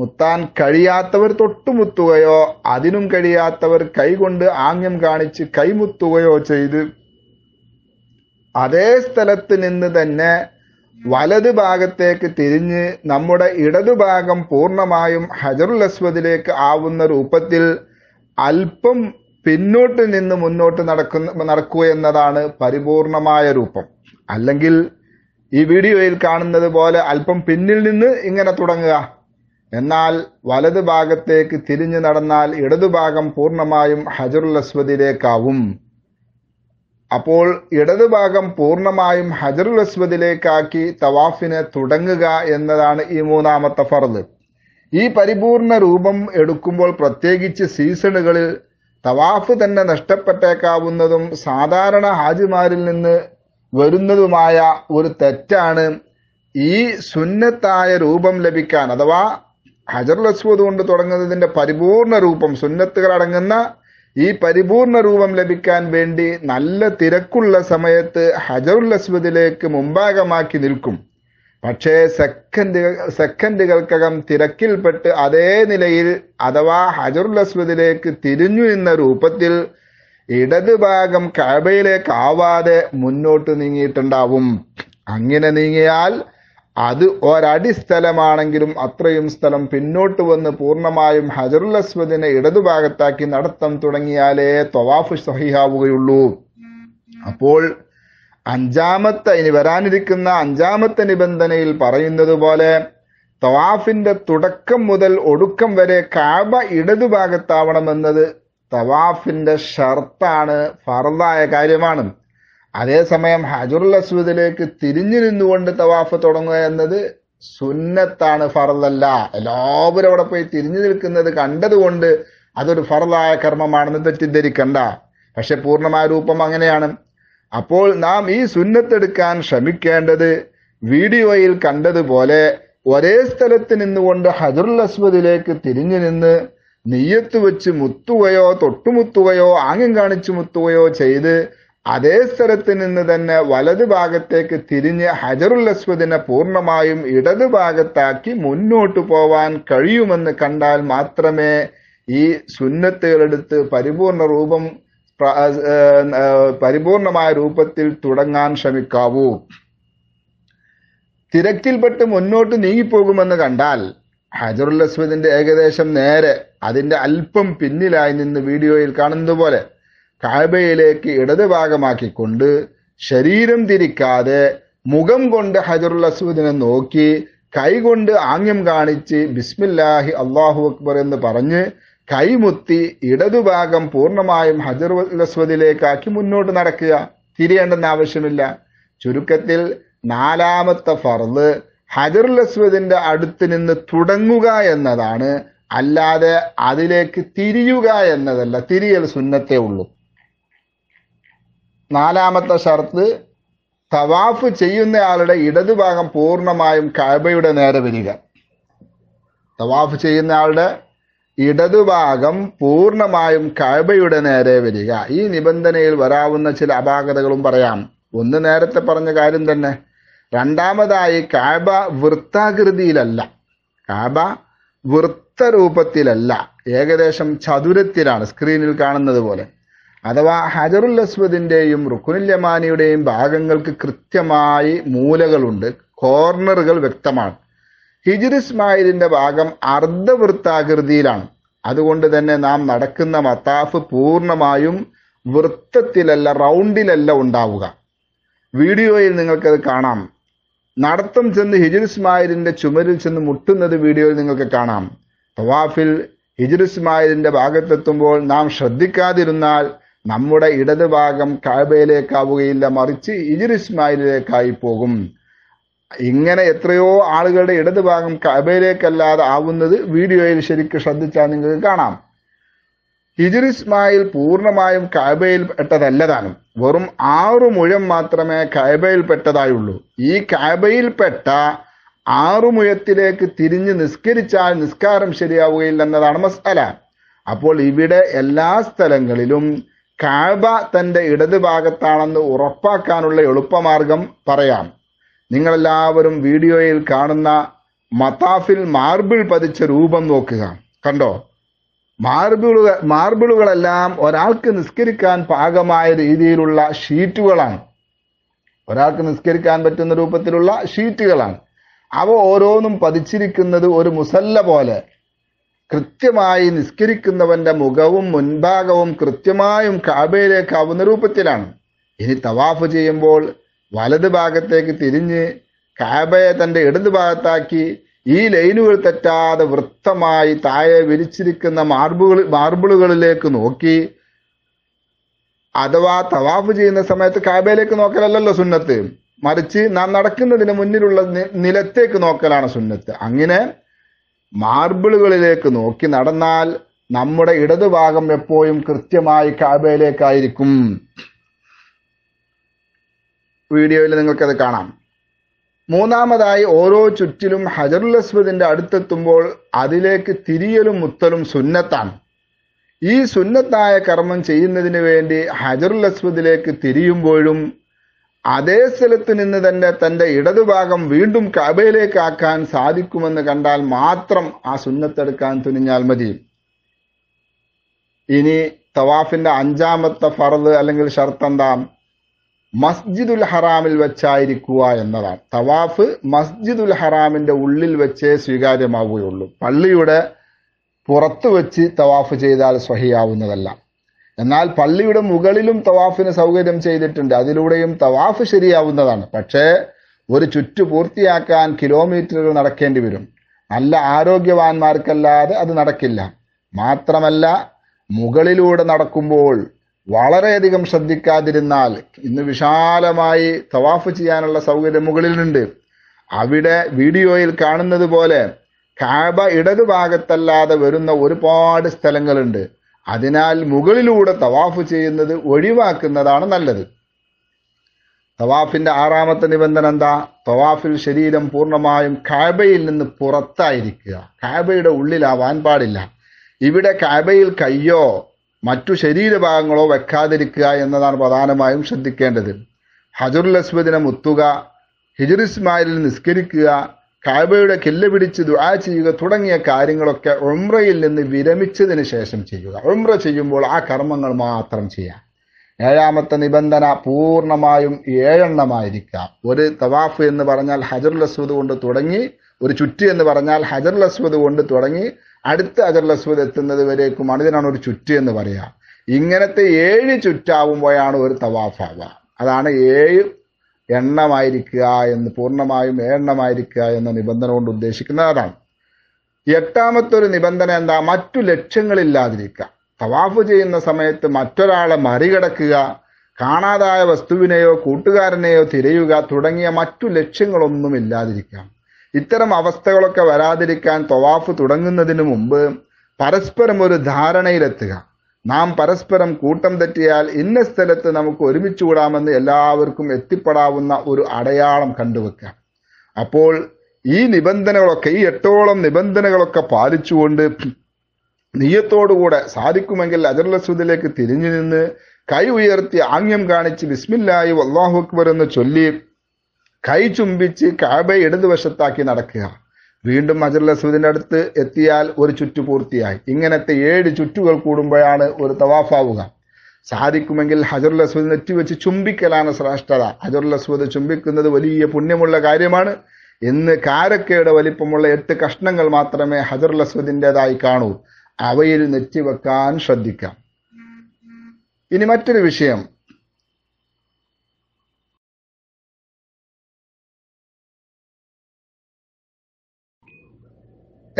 മുത്താൻ കഴിയാത്തവർ തൊട്ടുമുത്തുകയോ അതിനും കഴിയാത്തവർ കൈകൊണ്ട് ആംഗ്യം കാണിച്ച് കൈമുത്തുകയോ ചെയ്ത് അതേ സ്ഥലത്ത് നിന്ന് തന്നെ വലത് ഭാഗത്തേക്ക് തിരിഞ്ഞ് നമ്മുടെ ഇടതുഭാഗം പൂർണ്ണമായും ഹജറുൽ അസ്വദിലേക്ക് ആവുന്ന രൂപത്തിൽ അല്പം പിന്നോട്ട് നിന്ന് മുന്നോട്ട് നടക്കുന്ന നടക്കുക എന്നതാണ് പരിപൂർണമായ രൂപം അല്ലെങ്കിൽ ഈ വീഡിയോയിൽ കാണുന്നത് പോലെ അല്പം പിന്നിൽ നിന്ന് ഇങ്ങനെ തുടങ്ങുക എന്നാൽ വലത് ഭാഗത്തേക്ക് തിരിഞ്ഞു നടന്നാൽ ഇടതുഭാഗം പൂർണ്ണമായും ഹജറുൽ അസ്വദിലേക്കാവും അപ്പോൾ ഇടതുഭാഗം പൂർണ്ണമായും ഹജറുൽ അസ്വദിലേക്കാക്കി തവാഫിന് തുടങ്ങുക എന്നതാണ് ഈ മൂന്നാമത്തെ ഫർദ് ഈ പരിപൂർണ രൂപം എടുക്കുമ്പോൾ പ്രത്യേകിച്ച് സീസണുകളിൽ തവാഫ് തന്നെ നഷ്ടപ്പെട്ടേക്കാവുന്നതും സാധാരണ ഹാജിമാരിൽ നിന്ന് വരുന്നതുമായ ഒരു തെറ്റാണ് ഈ സുന്നത്തായ രൂപം ലഭിക്കാൻ അഥവാ ഹജറുൽ അസ്വദ് കൊണ്ട് തുടങ്ങുന്നതിന്റെ പരിപൂർണ രൂപം സുന്നത്തുകൾ അടങ്ങുന്ന ഈ പരിപൂർണ രൂപം ലഭിക്കാൻ വേണ്ടി നല്ല തിരക്കുള്ള സമയത്ത് ഹജറുൽ അസ്വദിലേക്ക് മുമ്പാകമാക്കി നിൽക്കും പക്ഷേ സെക്കൻഡ് സെക്കൻഡുകൾക്കകം തിരക്കിൽപ്പെട്ട് അതേ നിലയിൽ അഥവാ ഹജറുൽ അസ്വദിലേക്ക് തിരിഞ്ഞു എന്ന രൂപത്തിൽ ഇടതുഭാഗം കഴബയിലേക്ക് ആവാതെ മുന്നോട്ട് നീങ്ങിയിട്ടുണ്ടാവും അങ്ങനെ നീങ്ങിയാൽ അത് ഒരടി സ്ഥലമാണെങ്കിലും അത്രയും സ്ഥലം പിന്നോട്ട് വന്ന് പൂർണ്ണമായും ഹജറുൽ അസ്വദിനെ ഇടതുഭാഗത്താക്കി നടത്തം തുടങ്ങിയാലേ തൊവാഫ് സഹിയാവുകയുള്ളൂ അപ്പോൾ അഞ്ചാമത്തെ ഇനി വരാനിരിക്കുന്ന അഞ്ചാമത്തെ നിബന്ധനയിൽ പറയുന്നത് പോലെ തവാഫിന്റെ തുടക്കം മുതൽ ഒടുക്കം വരെ കാബ ഇടതുഭാഗത്താവണമെന്നത് തവാഫിന്റെ ഷർത്താണ് ഫറദായ കാര്യമാണ് അതേസമയം ഹജുറുൽ അസ്വദിലേക്ക് തിരിഞ്ഞു നിന്നുകൊണ്ട് തവാഫ് തുടങ്ങുക എന്നത് സുന്നത്താണ് ഫറലല്ല എല്ലാവരും അവിടെ പോയി തിരിഞ്ഞു നിൽക്കുന്നത് കണ്ടതുകൊണ്ട് അതൊരു ഫറലായ കർമ്മമാണെന്ന് തെറ്റിദ്ധരിക്കണ്ട പക്ഷെ പൂർണ്ണമായ രൂപം അങ്ങനെയാണ് അപ്പോൾ നാം ഈ സുന്നത്തെടുക്കാൻ ശ്രമിക്കേണ്ടത് വീഡിയോയിൽ കണ്ടതുപോലെ ഒരേ സ്ഥലത്ത് നിന്നുകൊണ്ട് ഹജറുൽ അസ്വദിലേക്ക് തിരിഞ്ഞു നിന്ന് നെയ്യത്ത് വെച്ച് മുത്തുകയോ തൊട്ടുമുത്തുകയോ ആംഗ്യം കാണിച്ചു മുത്തുകയോ ചെയ്ത് അതേ സ്ഥലത്ത് നിന്ന് തന്നെ വലത് ഭാഗത്തേക്ക് തിരിഞ്ഞ് ഹജറുൽ അസ്വദിനെ പൂർണ്ണമായും ഇടതുഭാഗത്താക്കി ഭാഗത്താക്കി മുന്നോട്ട് പോവാൻ കഴിയുമെന്ന് കണ്ടാൽ മാത്രമേ ഈ സുന്നത്തുകളെടുത്ത് പരിപൂർണ രൂപം പരിപൂർണമായ രൂപത്തിൽ തുടങ്ങാൻ ശ്രമിക്കാവൂ തിരക്കിൽപ്പെട്ട് മുന്നോട്ട് നീങ്ങിപ്പോകുമെന്ന് കണ്ടാൽ ഹജറുൽ അസ്വദിന്റെ ഏകദേശം നേരെ അതിന്റെ അല്പം പിന്നിലായി നിന്ന് വീഡിയോയിൽ കാണുന്നതുപോലെ പോലെ ഇടത് ഭാഗമാക്കിക്കൊണ്ട് ശരീരം തിരിക്കാതെ മുഖം കൊണ്ട് ഹജറുൽ അസൂദിനെ നോക്കി കൈകൊണ്ട് ആംഗ്യം കാണിച്ച് ബിസ്മില്ലാഹി അള്ളാഹു അക്ബർ എന്ന് പറഞ്ഞ് കൈമുത്തി ഇടതുഭാഗം പൂർണ്ണമായും ഹജർ അസ്വദിലേക്കാക്കി മുന്നോട്ട് നടക്കുക തിരിയേണ്ടെന്ന് ആവശ്യമില്ല ചുരുക്കത്തിൽ നാലാമത്തെ ഫർദ് ഹജറുൽ അസ്വദിന്റെ അടുത്ത് നിന്ന് തുടങ്ങുക എന്നതാണ് അല്ലാതെ അതിലേക്ക് തിരിയുക എന്നതല്ല തിരിയൽ സുന്നത്തേ ഉള്ളൂ നാലാമത്തെ ഷർത്ത് തവാഫ് ചെയ്യുന്നയാളുടെ ഇടതുഭാഗം പൂർണ്ണമായും കാബയുടെ നേരെ വരിക തവാഫ് ചെയ്യുന്നയാളുടെ ഇടതുഭാഗം പൂർണ്ണമായും കാബയുടെ നേരെ വരിക ഈ നിബന്ധനയിൽ വരാവുന്ന ചില അപാകതകളും പറയാം ഒന്ന് നേരത്തെ പറഞ്ഞ കാര്യം തന്നെ രണ്ടാമതായി കാബ വൃത്താകൃതിയിലല്ല കാബ വൃത്തരൂപത്തിലല്ല ഏകദേശം ചതുരത്തിലാണ് സ്ക്രീനിൽ കാണുന്നത് പോലെ അഥവാ ഹജറുൽ അസ്വദിൻ്റെയും യമാനിയുടെയും ഭാഗങ്ങൾക്ക് കൃത്യമായി മൂലകളുണ്ട് കോർണറുകൾ വ്യക്തമാണ് ഹിജിർ ഇസ്മായിലിന്റെ ഭാഗം അർദ്ധവൃത്താകൃതിയിലാണ് അതുകൊണ്ട് തന്നെ നാം നടക്കുന്ന മത്താഫ് പൂർണ്ണമായും വൃത്തത്തിലല്ല റൗണ്ടിലല്ല ഉണ്ടാവുക വീഡിയോയിൽ നിങ്ങൾക്കത് കാണാം നടത്തം ചെന്ന് ഹിജിർ ഇസ്മായിലിന്റെ ചുമരിൽ ചെന്ന് മുട്ടുന്നത് വീഡിയോയിൽ നിങ്ങൾക്ക് കാണാം തവാഫിൽ ഹിജിർ ഇസ്മായിലിന്റെ ഭാഗത്തെത്തുമ്പോൾ നാം ശ്രദ്ധിക്കാതിരുന്നാൽ നമ്മുടെ ഇടതുഭാഗം കാബയിലേക്കാവുകയില്ല മറിച്ച് ഇജിരിസ്മായിലേക്കായി പോകും ഇങ്ങനെ എത്രയോ ആളുകളുടെ ഇടതുഭാഗം കബയിലേക്കല്ലാതെ ആവുന്നത് വീഡിയോയിൽ ശരിക്കും ശ്രദ്ധിച്ചാൽ നിങ്ങൾക്ക് കാണാം ഹിജിർ ഇസ്മായിൽ പൂർണ്ണമായും കാബയിൽ പെട്ടതല്ല താനും വെറും ആറു മുഴം മാത്രമേ കാബയിൽ പെട്ടതായുള്ളൂ ഈ കാബയിൽപ്പെട്ട ആറു മുഴത്തിലേക്ക് തിരിഞ്ഞ് നിസ്കരിച്ചാൽ നിസ്കാരം ശരിയാവുകയില്ല എന്നതാണ് മസാല അപ്പോൾ ഇവിടെ എല്ലാ സ്ഥലങ്ങളിലും കാബ തൻ്റെ ഇടത് ഭാഗത്താണെന്ന് ഉറപ്പാക്കാനുള്ള എളുപ്പമാർഗം പറയാം നിങ്ങളെല്ലാവരും വീഡിയോയിൽ കാണുന്ന മതാഫിൽ മാർബിൾ പതിച്ച രൂപം നോക്കുക കണ്ടോ മാർബിളുക മാർബിളുകളെല്ലാം ഒരാൾക്ക് നിസ്കരിക്കാൻ പാകമായ രീതിയിലുള്ള ഷീറ്റുകളാണ് ഒരാൾക്ക് നിസ്കരിക്കാൻ പറ്റുന്ന രൂപത്തിലുള്ള ഷീറ്റുകളാണ് അവ ഓരോന്നും പതിച്ചിരിക്കുന്നത് ഒരു മുസല്ല പോലെ കൃത്യമായി നിസ്കരിക്കുന്നവന്റെ മുഖവും മുൻഭാഗവും കൃത്യമായും കാബയിലേക്കാവുന്ന രൂപത്തിലാണ് ഇനി തവാഫ് ചെയ്യുമ്പോൾ വലത് ഭാഗത്തേക്ക് തിരിഞ്ഞ് കാബയെ തൻ്റെ ഇടത് ഭാഗത്താക്കി ഈ ലൈനുകൾ തെറ്റാതെ വൃത്തമായി താഴെ വിരിച്ചിരിക്കുന്ന മാർബിൾ മാർബിളുകളിലേക്ക് നോക്കി അഥവാ തവാഫ് ചെയ്യുന്ന സമയത്ത് കാബയിലേക്ക് നോക്കലല്ലല്ലോ സുന്നത്ത് മറിച്ച് നാം നടക്കുന്നതിന് മുന്നിലുള്ള നിലത്തേക്ക് നോക്കലാണ് സുന്നത്ത് അങ്ങനെ മാർബിളുകളിലേക്ക് നോക്കി നടന്നാൽ നമ്മുടെ ഇടതുഭാഗം എപ്പോഴും കൃത്യമായി കാബയിലേക്കായിരിക്കും വീഡിയോയിൽ നിങ്ങൾക്കത് കാണാം മൂന്നാമതായി ഓരോ ചുറ്റിലും ഹജറുൽ അസ്വദിന്റെ അടുത്തെത്തുമ്പോൾ അതിലേക്ക് തിരിയലും മുത്തലും സുന്നത്താണ് ഈ സുന്നത്തായ കർമ്മം ചെയ്യുന്നതിന് വേണ്ടി ഹജറുൽ അസ്വദിലേക്ക് തിരിയുമ്പോഴും അതേ സ്ഥലത്ത് നിന്ന് തന്നെ തൻ്റെ ഇടതുഭാഗം വീണ്ടും കബയിലേക്കാക്കാൻ ആക്കാൻ സാധിക്കുമെന്ന് കണ്ടാൽ മാത്രം ആ സുന്നത്തെടുക്കാൻ തുനിഞ്ഞാൽ മതി ഇനി തവാഫിന്റെ അഞ്ചാമത്തെ ഫറദ് അല്ലെങ്കിൽ ഷർത്ത് എന്താ മസ്ജിദുൽ ഹറാമിൽ വെച്ചായിരിക്കുക എന്നതാണ് തവാഫ് മസ്ജിദുൽ ഹറാമിന്റെ ഉള്ളിൽ വെച്ചേ സ്വീകാര്യമാവുകയുള്ളൂ പള്ളിയുടെ പുറത്തു വെച്ച് തവാഫ് ചെയ്താൽ സ്വഹിയാവുന്നതല്ല എന്നാൽ പള്ളിയുടെ മുകളിലും തവാഫിന് സൗകര്യം ചെയ്തിട്ടുണ്ട് അതിലൂടെയും തവാഫ് ശരിയാവുന്നതാണ് പക്ഷേ ഒരു ചുറ്റു പൂർത്തിയാക്കാൻ കിലോമീറ്ററുകൾ നടക്കേണ്ടി വരും നല്ല ആരോഗ്യവാന്മാർക്കല്ലാതെ അത് നടക്കില്ല മാത്രമല്ല മുകളിലൂടെ നടക്കുമ്പോൾ വളരെയധികം ശ്രദ്ധിക്കാതിരുന്നാൽ ഇന്ന് വിശാലമായി തവാഫ് ചെയ്യാനുള്ള സൗകര്യം മുകളിലുണ്ട് അവിടെ വീഡിയോയിൽ കാണുന്നത് പോലെ കാബ ഇടതുഭാഗത്തല്ലാതെ വരുന്ന ഒരുപാട് സ്ഥലങ്ങളുണ്ട് അതിനാൽ മുകളിലൂടെ തവാഫ് ചെയ്യുന്നത് ഒഴിവാക്കുന്നതാണ് നല്ലത് തവാഫിന്റെ ആറാമത്തെ നിബന്ധന എന്താ തവാഫിൽ ശരീരം പൂർണ്ണമായും കാബയിൽ നിന്ന് പുറത്തായിരിക്കുക കാബയുടെ ഉള്ളിലാവാൻ പാടില്ല ഇവിടെ കാബയിൽ കയ്യോ മറ്റു ശരീരഭാഗങ്ങളോ വെക്കാതിരിക്കുക എന്നതാണ് പ്രധാനമായും ശ്രദ്ധിക്കേണ്ടത് ഹജുർ അസ്വദിനെ മുത്തുക ഹിജുറിസ്മായിൽ നിസ്കരിക്കുക കാബയുടെ കില്ല പിടിച്ച് ദുആ ചെയ്യുക തുടങ്ങിയ കാര്യങ്ങളൊക്കെ ഉംറയിൽ നിന്ന് വിരമിച്ചതിന് ശേഷം ചെയ്യുക ഉംറ ചെയ്യുമ്പോൾ ആ കർമ്മങ്ങൾ മാത്രം ചെയ്യാം ഏഴാമത്തെ നിബന്ധന പൂർണ്ണമായും ഏഴെണ്ണമായിരിക്കാം ഒരു തവാഫ് എന്ന് പറഞ്ഞാൽ ഹജറുൽ അസ്വദ് കൊണ്ട് തുടങ്ങി ഒരു ചുറ്റി എന്ന് പറഞ്ഞാൽ ഹജറുൽ അസ്വദ് കൊണ്ട് തുടങ്ങി അടുത്ത ഹജറുൽ അസ്വദ് എത്തുന്നത് വരേക്കും ഇതിനാണ് ഒരു ചുറ്റി എന്ന് പറയുക ഇങ്ങനത്തെ ഏഴ് ചുറ്റാവുമ്പോഴാണ് ഒരു ആവുക അതാണ് ഏഴ് എണ്ണമായിരിക്കുക എന്ന് പൂർണ്ണമായും എണ്ണമായിരിക്കുക എന്ന നിബന്ധന കൊണ്ട് ഉദ്ദേശിക്കുന്നത് അതാണ് എട്ടാമത്തെ ഒരു നിബന്ധന എന്താ മറ്റു ലക്ഷ്യങ്ങളില്ലാതിരിക്കുക തവാഫ് ചെയ്യുന്ന സമയത്ത് മറ്റൊരാളെ മറികടക്കുക കാണാതായ വസ്തുവിനെയോ കൂട്ടുകാരനെയോ തിരയുക തുടങ്ങിയ മറ്റു ഇല്ലാതിരിക്കാം ഇത്തരം അവസ്ഥകളൊക്കെ വരാതിരിക്കാൻ തൊവാഫ് തുടങ്ങുന്നതിന് മുമ്പ് പരസ്പരം ഒരു ധാരണയിലെത്തുക നാം പരസ്പരം കൂട്ടം തെറ്റിയാൽ ഇന്ന സ്ഥലത്ത് നമുക്ക് ഒരുമിച്ച് കൂടാമെന്ന് എല്ലാവർക്കും എത്തിപ്പെടാവുന്ന ഒരു അടയാളം കണ്ടുവെക്കാം അപ്പോൾ ഈ നിബന്ധനകളൊക്കെ ഈ എട്ടോളം നിബന്ധനകളൊക്കെ പാലിച്ചുകൊണ്ട് നീയത്തോടുകൂടെ സാധിക്കുമെങ്കിൽ അജർലസുദിലേക്ക് തിരിഞ്ഞു നിന്ന് കൈ ഉയർത്തി ആംഗ്യം കാണിച്ച് ബിസ്മില്ലായി അള്ളാഹു അക്ബർ എന്ന് ചൊല്ലി കൈ ചുംബിച്ച് കാബ ഇടതുവശത്താക്കി നടക്കുക വീണ്ടും അജറുൽ അസൂദിന്റെ അടുത്ത് എത്തിയാൽ ഒരു ചുറ്റു പൂർത്തിയായി ഇങ്ങനത്തെ ഏഴ് ചുറ്റുകൾ കൂടുമ്പോഴാണ് ഒരു തവാഫാവുക സാധിക്കുമെങ്കിൽ ഹജറുൽ അസൂദ് നെറ്റിവെച്ച് ചുംബിക്കലാണ് ശ്രേഷ്ഠത ഹജറുൽ അസൂദ് ചുംബിക്കുന്നത് വലിയ പുണ്യമുള്ള കാര്യമാണ് എന്ന് കാരക്കയുടെ വലിപ്പമുള്ള എട്ട് കഷ്ണങ്ങൾ മാത്രമേ ഹജറുൽ അസൂദിൻ്റെതായി കാണൂ അവയിൽ നെറ്റിവെക്കാൻ ശ്രദ്ധിക്കാം ഇനി മറ്റൊരു വിഷയം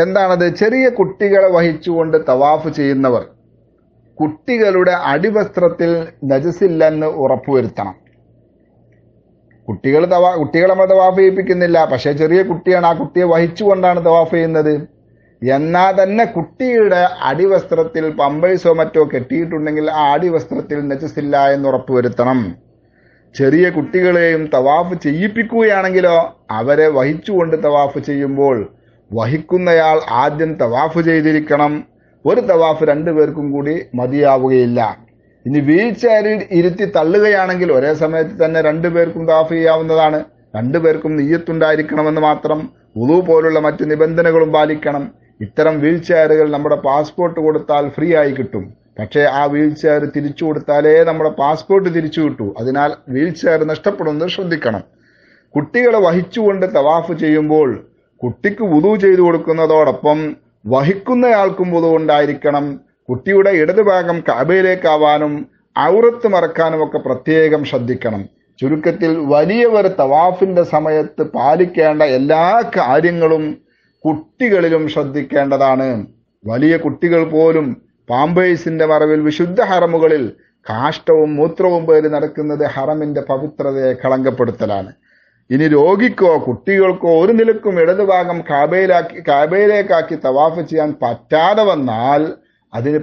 എന്താണത് ചെറിയ കുട്ടികളെ വഹിച്ചുകൊണ്ട് തവാഫ് ചെയ്യുന്നവർ കുട്ടികളുടെ അടിവസ്ത്രത്തിൽ നജസില്ലെന്ന് ഉറപ്പുവരുത്തണം കുട്ടികൾ തവാ കുട്ടികളെ നമ്മൾ തവാഫ് ചെയ്യിപ്പിക്കുന്നില്ല പക്ഷേ ചെറിയ കുട്ടിയാണ് ആ കുട്ടിയെ വഹിച്ചുകൊണ്ടാണ് തവാഫ് ചെയ്യുന്നത് എന്നാൽ തന്നെ കുട്ടിയുടെ അടിവസ്ത്രത്തിൽ പമ്പഴ്സോ മറ്റോ കെട്ടിയിട്ടുണ്ടെങ്കിൽ ആ അടിവസ്ത്രത്തിൽ നജസില്ല എന്ന് ഉറപ്പുവരുത്തണം ചെറിയ കുട്ടികളെയും തവാഫ് ചെയ്യിപ്പിക്കുകയാണെങ്കിലോ അവരെ വഹിച്ചുകൊണ്ട് തവാഫ് ചെയ്യുമ്പോൾ വഹിക്കുന്നയാൾ ആദ്യം തവാഫ് ചെയ്തിരിക്കണം ഒരു തവാഫ് രണ്ടുപേർക്കും കൂടി മതിയാവുകയില്ല ഇനി വീൽ ചെയറിൽ ഇരുത്തി തള്ളുകയാണെങ്കിൽ ഒരേ സമയത്ത് തന്നെ രണ്ടുപേർക്കും തവാഫ് ചെയ്യാവുന്നതാണ് രണ്ടുപേർക്കും നെയ്യത്തുണ്ടായിരിക്കണമെന്ന് മാത്രം ഉളു പോലുള്ള മറ്റ് നിബന്ധനകളും പാലിക്കണം ഇത്തരം വീൽ ചെയറുകൾ നമ്മുടെ പാസ്പോർട്ട് കൊടുത്താൽ ഫ്രീ ആയി കിട്ടും പക്ഷേ ആ വീൽ ചെയർ തിരിച്ചു കൊടുത്താലേ നമ്മുടെ പാസ്പോർട്ട് തിരിച്ചു കിട്ടൂ അതിനാൽ വീൽ ചെയർ നഷ്ടപ്പെടുന്നത് ശ്രദ്ധിക്കണം കുട്ടികളെ വഹിച്ചുകൊണ്ട് തവാഫ് ചെയ്യുമ്പോൾ കുട്ടിക്ക് വുതു ചെയ്തു കൊടുക്കുന്നതോടൊപ്പം വഹിക്കുന്നയാൾക്കും വുതു ഉണ്ടായിരിക്കണം കുട്ടിയുടെ ഇടതുഭാഗം കബയിലേക്കാവാനും ഔറത്ത് മറക്കാനുമൊക്കെ പ്രത്യേകം ശ്രദ്ധിക്കണം ചുരുക്കത്തിൽ വലിയ ഒരു തവാഫിൻ്റെ സമയത്ത് പാലിക്കേണ്ട എല്ലാ കാര്യങ്ങളും കുട്ടികളിലും ശ്രദ്ധിക്കേണ്ടതാണ് വലിയ കുട്ടികൾ പോലും പാമ്പേഴ്സിൻ്റെ മറവിൽ വിശുദ്ധ ഹറമുകളിൽ കാഷ്ടവും മൂത്രവും പേര് നടക്കുന്നത് ഹറമിന്റെ പവിത്രതയെ കളങ്കപ്പെടുത്തലാണ് ഇനി രോഗിക്കോ കുട്ടികൾക്കോ ഒരു നിലക്കും ഇടതുഭാഗം കാബയിലാക്കി കാബയിലേക്കാക്കി തവാഫ് ചെയ്യാൻ പറ്റാതെ വന്നാൽ അതിന്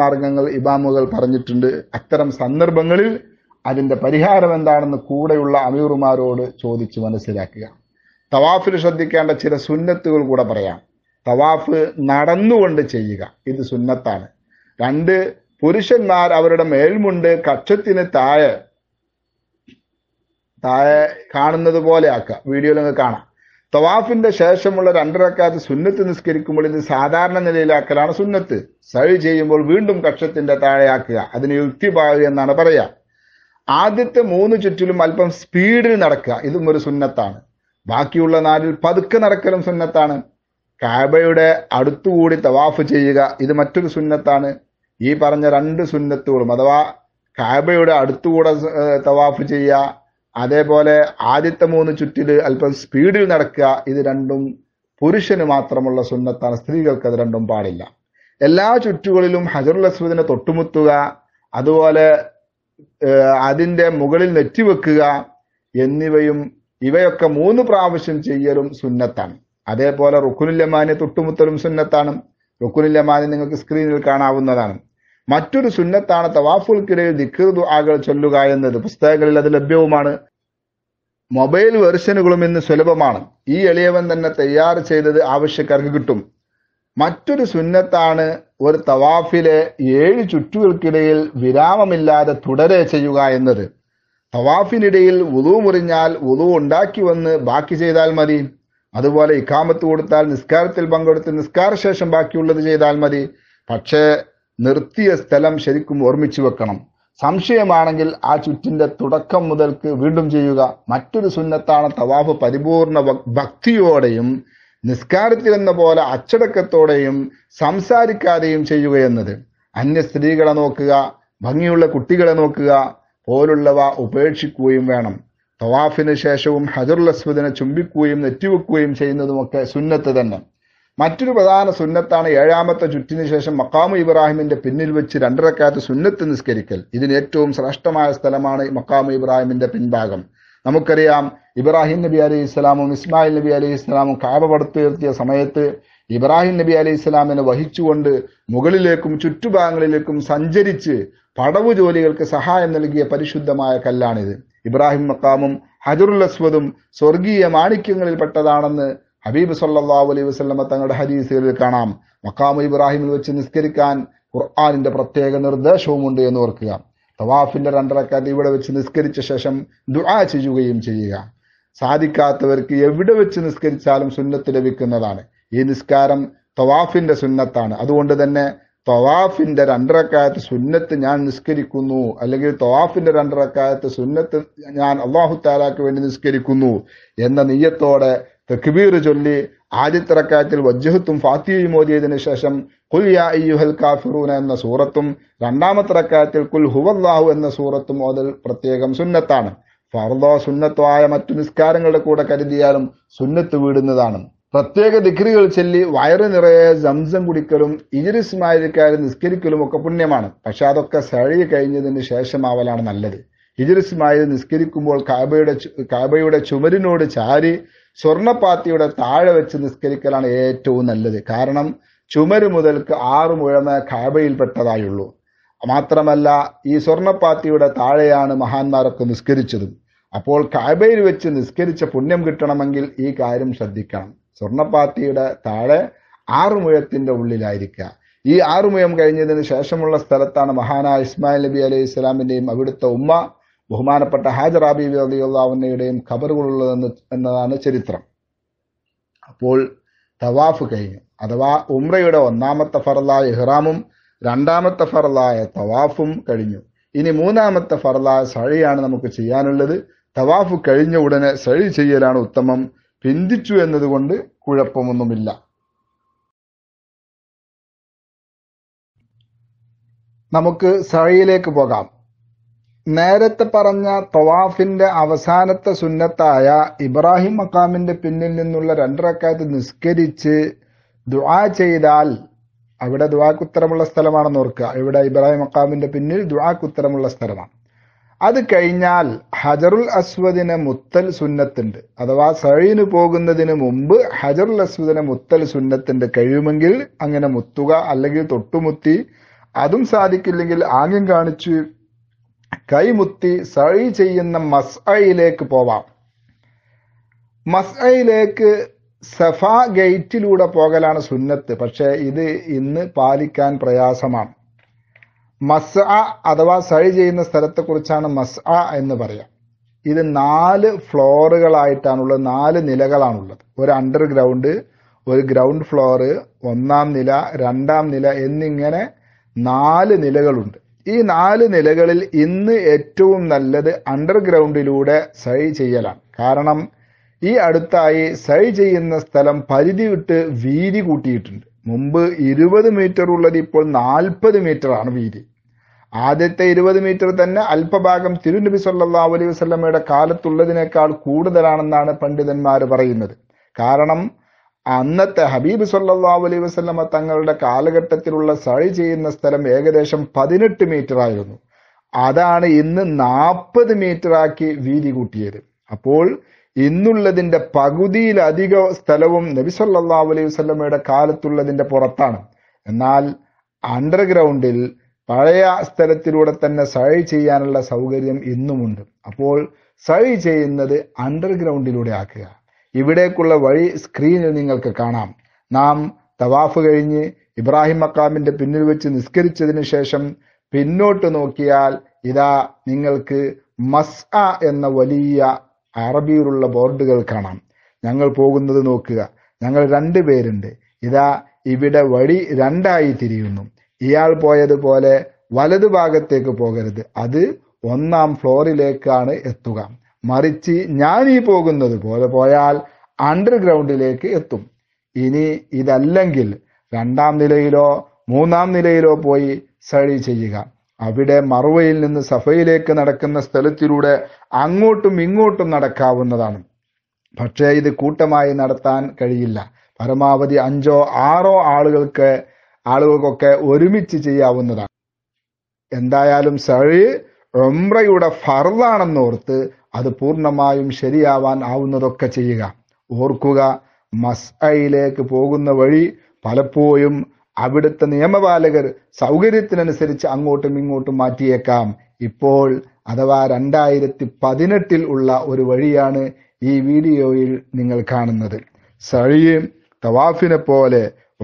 മാർഗങ്ങൾ ഇബാമുകൾ പറഞ്ഞിട്ടുണ്ട് അത്തരം സന്ദർഭങ്ങളിൽ അതിന്റെ പരിഹാരം എന്താണെന്ന് കൂടെയുള്ള അമീറുമാരോട് ചോദിച്ച് മനസ്സിലാക്കുക തവാഫിൽ ശ്രദ്ധിക്കേണ്ട ചില സുന്നത്തുകൾ കൂടെ പറയാം തവാഫ് നടന്നുകൊണ്ട് ചെയ്യുക ഇത് സുന്നത്താണ് രണ്ട് പുരുഷന്മാർ അവരുടെ മേൽമുണ്ട് കക്ഷത്തിന് താഴെ താഴെ കാണുന്നത് പോലെ ആക്കുക വീഡിയോയിൽ നിങ്ങൾക്ക് കാണാം തവാഫിന്റെ ശേഷമുള്ള രണ്ടരക്കാത്ത് സുന്നത്ത് നിസ്കരിക്കുമ്പോൾ ഇത് സാധാരണ നിലയിലാക്കലാണ് സുന്നത്ത് സഴി ചെയ്യുമ്പോൾ വീണ്ടും കക്ഷത്തിന്റെ താഴെയാക്കുക അതിന് യുക്തിഭാവി എന്നാണ് പറയുക ആദ്യത്തെ മൂന്ന് ചുറ്റിലും അല്പം സ്പീഡിൽ നടക്കുക ഇതും ഒരു സുന്നത്താണ് ബാക്കിയുള്ള നാലിൽ പതുക്കെ നടക്കലും സുന്നത്താണ് കാബയുടെ അടുത്തുകൂടി തവാഫ് ചെയ്യുക ഇത് മറ്റൊരു സുന്നത്താണ് ഈ പറഞ്ഞ രണ്ട് സുന്നത്തുകളും അഥവാ കാബയുടെ അടുത്തുകൂടെ തവാഫ് ചെയ്യുക അതേപോലെ ആദ്യത്തെ മൂന്ന് ചുറ്റിൽ അല്പം സ്പീഡിൽ നടക്കുക ഇത് രണ്ടും പുരുഷന് മാത്രമുള്ള സുന്നത്താണ് സ്ത്രീകൾക്ക് അത് രണ്ടും പാടില്ല എല്ലാ ചുറ്റുകളിലും ഹജറുൽ അസ്വദിനെ തൊട്ടുമുത്തുക അതുപോലെ അതിൻ്റെ മുകളിൽ നെറ്റിവെക്കുക എന്നിവയും ഇവയൊക്കെ മൂന്ന് പ്രാവശ്യം ചെയ്യലും സുന്നത്താണ് അതേപോലെ റുക്കുനുല്ലമാനെ തൊട്ടുമുത്തലും സുന്നത്താണ് റുക്കുനുല്ലമാനെ നിങ്ങൾക്ക് സ്ക്രീനിൽ കാണാവുന്നതാണ് മറ്റൊരു സുന്നത്താണ് തവാഫുൽ കിരയിൽ ദിക്കൃതു ആകൾ ചൊല്ലുക എന്നത് പുസ്തകങ്ങളിൽ അത് ലഭ്യവുമാണ് മൊബൈൽ വെർഷനുകളും ഇന്ന് സുലഭമാണ് ഈ എളിയവൻ തന്നെ തയ്യാർ ചെയ്തത് ആവശ്യക്കാർക്ക് കിട്ടും മറ്റൊരു സുന്നത്താണ് ഒരു തവാഫിലെ ഏഴ് ചുറ്റുകൾക്കിടയിൽ വിരാമമില്ലാതെ തുടരെ ചെയ്യുക എന്നത് തവാഫിനിടയിൽ ഉതു മുറിഞ്ഞാൽ ഉതു ഉണ്ടാക്കി വന്ന് ബാക്കി ചെയ്താൽ മതി അതുപോലെ ഇക്കാമത്ത് കൊടുത്താൽ നിസ്കാരത്തിൽ പങ്കെടുത്ത് നിസ്കാരശേഷം ബാക്കിയുള്ളത് ചെയ്താൽ മതി പക്ഷേ നിർത്തിയ സ്ഥലം ശരിക്കും ഓർമ്മിച്ചു വെക്കണം സംശയമാണെങ്കിൽ ആ ചുറ്റിന്റെ തുടക്കം മുതൽക്ക് വീണ്ടും ചെയ്യുക മറ്റൊരു സുന്നത്താണ് തവാഫ് പരിപൂർണ ഭക്തിയോടെയും നിസ്കാരത്തിലെന്ന പോലെ അച്ചടക്കത്തോടെയും സംസാരിക്കാതെയും ചെയ്യുക എന്നത് അന്യ സ്ത്രീകളെ നോക്കുക ഭംഗിയുള്ള കുട്ടികളെ നോക്കുക പോലുള്ളവ ഉപേക്ഷിക്കുകയും വേണം തവാഫിന് ശേഷവും ഹജറുൽ അസ്വദിനെ ചുംബിക്കുകയും നെറ്റിവെക്കുകയും ചെയ്യുന്നതുമൊക്കെ സുന്നത്ത് തന്നെ മറ്റൊരു പ്രധാന സുന്നത്താണ് ഏഴാമത്തെ ചുറ്റിനു ശേഷം മക്കാമു ഇബ്രാഹിമിന്റെ പിന്നിൽ വെച്ച് രണ്ടരക്കാലത്ത് സുന്നത്ത് നിസ്കരിക്കൽ ഇതിന് ഏറ്റവും ശ്രേഷ്ഠമായ സ്ഥലമാണ് മക്കാമു ഇബ്രാഹിമിന്റെ പിൻഭാഗം നമുക്കറിയാം ഇബ്രാഹിം നബി അലൈഹി ഇസ്ലാമും ഇസ്മായിൽ നബി അലൈഹി ഇസ്ലാമും കാബ പടുത്തുയർത്തിയ സമയത്ത് ഇബ്രാഹിം നബി അലൈഹി ഇസ്ലാമിനെ വഹിച്ചുകൊണ്ട് മുകളിലേക്കും ചുറ്റുഭാഗങ്ങളിലേക്കും സഞ്ചരിച്ച് പടവു ജോലികൾക്ക് സഹായം നൽകിയ പരിശുദ്ധമായ കല്ലാണിത് ഇബ്രാഹിം മക്കാമും ഹജറുൽ അസ്വദും സ്വർഗീയ മാണിക്യങ്ങളിൽപ്പെട്ടതാണെന്ന് ഹബീബ് സല്ലാഹു അലൈഹി വസ്ലമ തങ്ങളുടെ ഹദീസുകളിൽ കാണാം മക്കാമു ഇബ്രാഹിമിൽ വെച്ച് നിസ്കരിക്കാൻ ഖുർആാനിന്റെ പ്രത്യേക നിർദ്ദേശവുമുണ്ട് എന്ന് ഓർക്കുക തവാഫിന്റെ രണ്ടരക്കാറ്റ് ഇവിടെ വെച്ച് നിസ്കരിച്ച ശേഷം ദുആ ചെയ്യുകയും ചെയ്യുക സാധിക്കാത്തവർക്ക് എവിടെ വെച്ച് നിസ്കരിച്ചാലും സുന്നത്ത് ലഭിക്കുന്നതാണ് ഈ നിസ്കാരം തവാഫിന്റെ സുന്നത്താണ് അതുകൊണ്ട് തന്നെ തവാഫിന്റെ രണ്ടരക്കാലത്ത് സുന്നത്ത് ഞാൻ നിസ്കരിക്കുന്നു അല്ലെങ്കിൽ തവാഫിന്റെ രണ്ടരക്കാലത്ത് സുന്നത്ത് ഞാൻ അള്ളാഹു താലാക്ക് വേണ്ടി നിസ്കരിക്കുന്നു എന്ന നെയ്യത്തോടെ തക്ബീർ ചൊല്ലി ആദ്യത്തെ റക്കാത്തിൽ വജ്ജഹത്തും ഫാത്തിയയും ഓതിയതിനു ശേഷം കുൽ യാ അയ്യുഹൽ കാഫിറൂന എന്ന സൂറത്തും രണ്ടാമത്തെ റക്കാത്തിൽ കുൽ ഹുവല്ലാഹു എന്ന സൂറത്തും ഓതൽ പ്രത്യേകം സുന്നത്താണ് ഫർദോ സുന്നത്തോ ആയ മറ്റു നിസ്കാരങ്ങളുടെ കൂടെ കരുതിയാലും സുന്നത്ത് വീടുന്നതാണ് പ്രത്യേക ദിക്രികൾ ചൊല്ലി വയറ് നിറയെ സംസം കുടിക്കലും ഇജിരിസ്മാരിക്കാരും നിസ്കരിക്കലും ഒക്കെ പുണ്യമാണ് പക്ഷെ അതൊക്കെ സഴി കഴിഞ്ഞതിന് ശേഷമാവലാണ് നല്ലത് ഇജിരിസ്മായി നിസ്കരിക്കുമ്പോൾ കാബയുടെ കാബയുടെ ചുമരിനോട് ചാരി സ്വർണപാത്തിയുടെ താഴെ വെച്ച് നിസ്കരിക്കലാണ് ഏറ്റവും നല്ലത് കാരണം ചുമര് മുതൽക്ക് ആറ് മുഴമ ഖാബയിൽപ്പെട്ടതായുള്ളൂ മാത്രമല്ല ഈ സ്വർണപാത്തിയുടെ താഴെയാണ് മഹാന്മാരൊക്കെ നിസ്കരിച്ചതും അപ്പോൾ കാബയിൽ വെച്ച് നിസ്കരിച്ച പുണ്യം കിട്ടണമെങ്കിൽ ഈ കാര്യം ശ്രദ്ധിക്കണം സ്വർണപാത്തിയുടെ താഴെ ആറുമുഴത്തിന്റെ ഉള്ളിലായിരിക്കുക ഈ ആറുമുഴം കഴിഞ്ഞതിന് ശേഷമുള്ള സ്ഥലത്താണ് മഹാനായ ഇസ്മായിൽ നബി അലൈഹി ഇസ്ലാമിന്റെയും അവിടുത്തെ ഉമ്മ ബഹുമാനപ്പെട്ട ഹാജർ ആബി അലിയുള്ളവന്നയുടെയും ഖബറുകളുള്ളത് എന്നതാണ് ചരിത്രം അപ്പോൾ തവാഫ് കഴിഞ്ഞു അഥവാ ഉംറയുടെ ഒന്നാമത്തെ ഫറലായ ഇഹ്റാമും രണ്ടാമത്തെ ഫറലായ തവാഫും കഴിഞ്ഞു ഇനി മൂന്നാമത്തെ ഫറലായ സഴിയാണ് നമുക്ക് ചെയ്യാനുള്ളത് തവാഫ് കഴിഞ്ഞ ഉടനെ സഴി ചെയ്യലാണ് ഉത്തമം പിന്തിച്ചു എന്നതുകൊണ്ട് കുഴപ്പമൊന്നുമില്ല നമുക്ക് സഴിയിലേക്ക് പോകാം നേരത്തെ പറഞ്ഞ തൊവാഫിന്റെ അവസാനത്തെ സുന്നത്തായ ഇബ്രാഹിം മക്കാമിന്റെ പിന്നിൽ നിന്നുള്ള രണ്ടരക്കാത്ത് നിസ്കരിച്ച് ദുആ ചെയ്താൽ അവിടെ ദുവാക്കുത്തരമുള്ള സ്ഥലമാണെന്ന് ഓർക്കുക ഇവിടെ ഇബ്രാഹിം മക്കാമിന്റെ പിന്നിൽ ദുവാക്കുത്തരമുള്ള സ്ഥലമാണ് അത് കഴിഞ്ഞാൽ ഹജറുൽ അസ്വദിനെ മുത്തൽ സുന്നത്തുണ്ട് അഥവാ സഴീന് പോകുന്നതിന് മുമ്പ് ഹജറുൽ അസ്വദിനെ മുത്തൽ സുന്നത്തുണ്ട് കഴിയുമെങ്കിൽ അങ്ങനെ മുത്തുക അല്ലെങ്കിൽ തൊട്ടുമുത്തി അതും സാധിക്കില്ലെങ്കിൽ ആംഗ്യം കാണിച്ച് കൈമുത്തി സഴി ചെയ്യുന്ന മസ്അയിലേക്ക് പോവാം മസ്അയിലേക്ക് സഫ ഗേറ്റിലൂടെ പോകലാണ് സുന്നത്ത് പക്ഷേ ഇത് ഇന്ന് പാലിക്കാൻ പ്രയാസമാണ് മസ്അ അഥവാ സഴി ചെയ്യുന്ന സ്ഥലത്തെക്കുറിച്ചാണ് മസ്അ എന്ന് പറയാം ഇത് നാല് ഫ്ലോറുകളായിട്ടാണുള്ളത് നാല് നിലകളാണുള്ളത് ഒരു അണ്ടർഗ്രൗണ്ട് ഒരു ഗ്രൗണ്ട് ഫ്ലോർ ഒന്നാം നില രണ്ടാം നില എന്നിങ്ങനെ നാല് നിലകളുണ്ട് ഈ നാല് നിലകളിൽ ഇന്ന് ഏറ്റവും നല്ലത് അണ്ടർഗ്രൗണ്ടിലൂടെ സൈ ചെയ്യലാണ് കാരണം ഈ അടുത്തായി സൈ ചെയ്യുന്ന സ്ഥലം പരിധി വിട്ട് വീതി കൂട്ടിയിട്ടുണ്ട് മുമ്പ് ഇരുപത് മീറ്റർ ഉള്ളത് ഇപ്പോൾ നാൽപ്പത് ആണ് വീതി ആദ്യത്തെ ഇരുപത് മീറ്റർ തന്നെ അല്പഭാഗം തിരുനബി സല്ലാ അലൈഹി കാലത്തുള്ളതിനേക്കാൾ കൂടുതലാണെന്നാണ് പണ്ഡിതന്മാർ പറയുന്നത് കാരണം അന്നത്തെ ഹബീബ് സല്ലാ അലൈ വസ്ലമ തങ്ങളുടെ കാലഘട്ടത്തിലുള്ള സഴി ചെയ്യുന്ന സ്ഥലം ഏകദേശം പതിനെട്ട് മീറ്റർ ആയിരുന്നു അതാണ് ഇന്ന് നാൽപ്പത് ആക്കി വീതി കൂട്ടിയത് അപ്പോൾ ഇന്നുള്ളതിന്റെ പകുതിയിലധിക സ്ഥലവും നബി സല്ലാ അലൈഹി വസ്ലമയുടെ കാലത്തുള്ളതിന്റെ പുറത്താണ് എന്നാൽ അണ്ടർഗ്രൗണ്ടിൽ പഴയ സ്ഥലത്തിലൂടെ തന്നെ സഴി ചെയ്യാനുള്ള സൗകര്യം ഇന്നുമുണ്ട് അപ്പോൾ സഴി ചെയ്യുന്നത് അണ്ടർഗ്രൗണ്ടിലൂടെ ആക്കുക ഇവിടേക്കുള്ള വഴി സ്ക്രീനിൽ നിങ്ങൾക്ക് കാണാം നാം തവാഫ് കഴിഞ്ഞ് ഇബ്രാഹിം മക്കാമിന്റെ പിന്നിൽ വെച്ച് നിസ്കരിച്ചതിന് ശേഷം പിന്നോട്ട് നോക്കിയാൽ ഇതാ നിങ്ങൾക്ക് മസ് എന്ന വലിയ അറബിയിലുള്ള ബോർഡുകൾ കാണാം ഞങ്ങൾ പോകുന്നത് നോക്കുക ഞങ്ങൾ രണ്ട് പേരുണ്ട് ഇതാ ഇവിടെ വഴി രണ്ടായി തിരിയുന്നു ഇയാൾ പോയതുപോലെ ഭാഗത്തേക്ക് പോകരുത് അത് ഒന്നാം ഫ്ലോറിലേക്കാണ് എത്തുക മറിച്ച് ഞാൻ ഈ പോകുന്നത് പോലെ പോയാൽ അണ്ടർഗ്രൗണ്ടിലേക്ക് എത്തും ഇനി ഇതല്ലെങ്കിൽ രണ്ടാം നിലയിലോ മൂന്നാം നിലയിലോ പോയി സഴി ചെയ്യുക അവിടെ മറുവയിൽ നിന്ന് സഫയിലേക്ക് നടക്കുന്ന സ്ഥലത്തിലൂടെ അങ്ങോട്ടും ഇങ്ങോട്ടും നടക്കാവുന്നതാണ് പക്ഷേ ഇത് കൂട്ടമായി നടത്താൻ കഴിയില്ല പരമാവധി അഞ്ചോ ആറോ ആളുകൾക്ക് ആളുകൾക്കൊക്കെ ഒരുമിച്ച് ചെയ്യാവുന്നതാണ് എന്തായാലും സഴി ഉംറയുടെ ഫർദാണെന്നോർത്ത് അത് പൂർണ്ണമായും ശരിയാവാൻ ആവുന്നതൊക്കെ ചെയ്യുക ഓർക്കുക മസ്അയിലേക്ക് പോകുന്ന വഴി പലപ്പോഴും അവിടുത്തെ നിയമപാലകർ സൗകര്യത്തിനനുസരിച്ച് അങ്ങോട്ടും ഇങ്ങോട്ടും മാറ്റിയേക്കാം ഇപ്പോൾ അഥവാ രണ്ടായിരത്തി പതിനെട്ടിൽ ഉള്ള ഒരു വഴിയാണ് ഈ വീഡിയോയിൽ നിങ്ങൾ കാണുന്നത് സഴിയും തവാഫിനെ പോലെ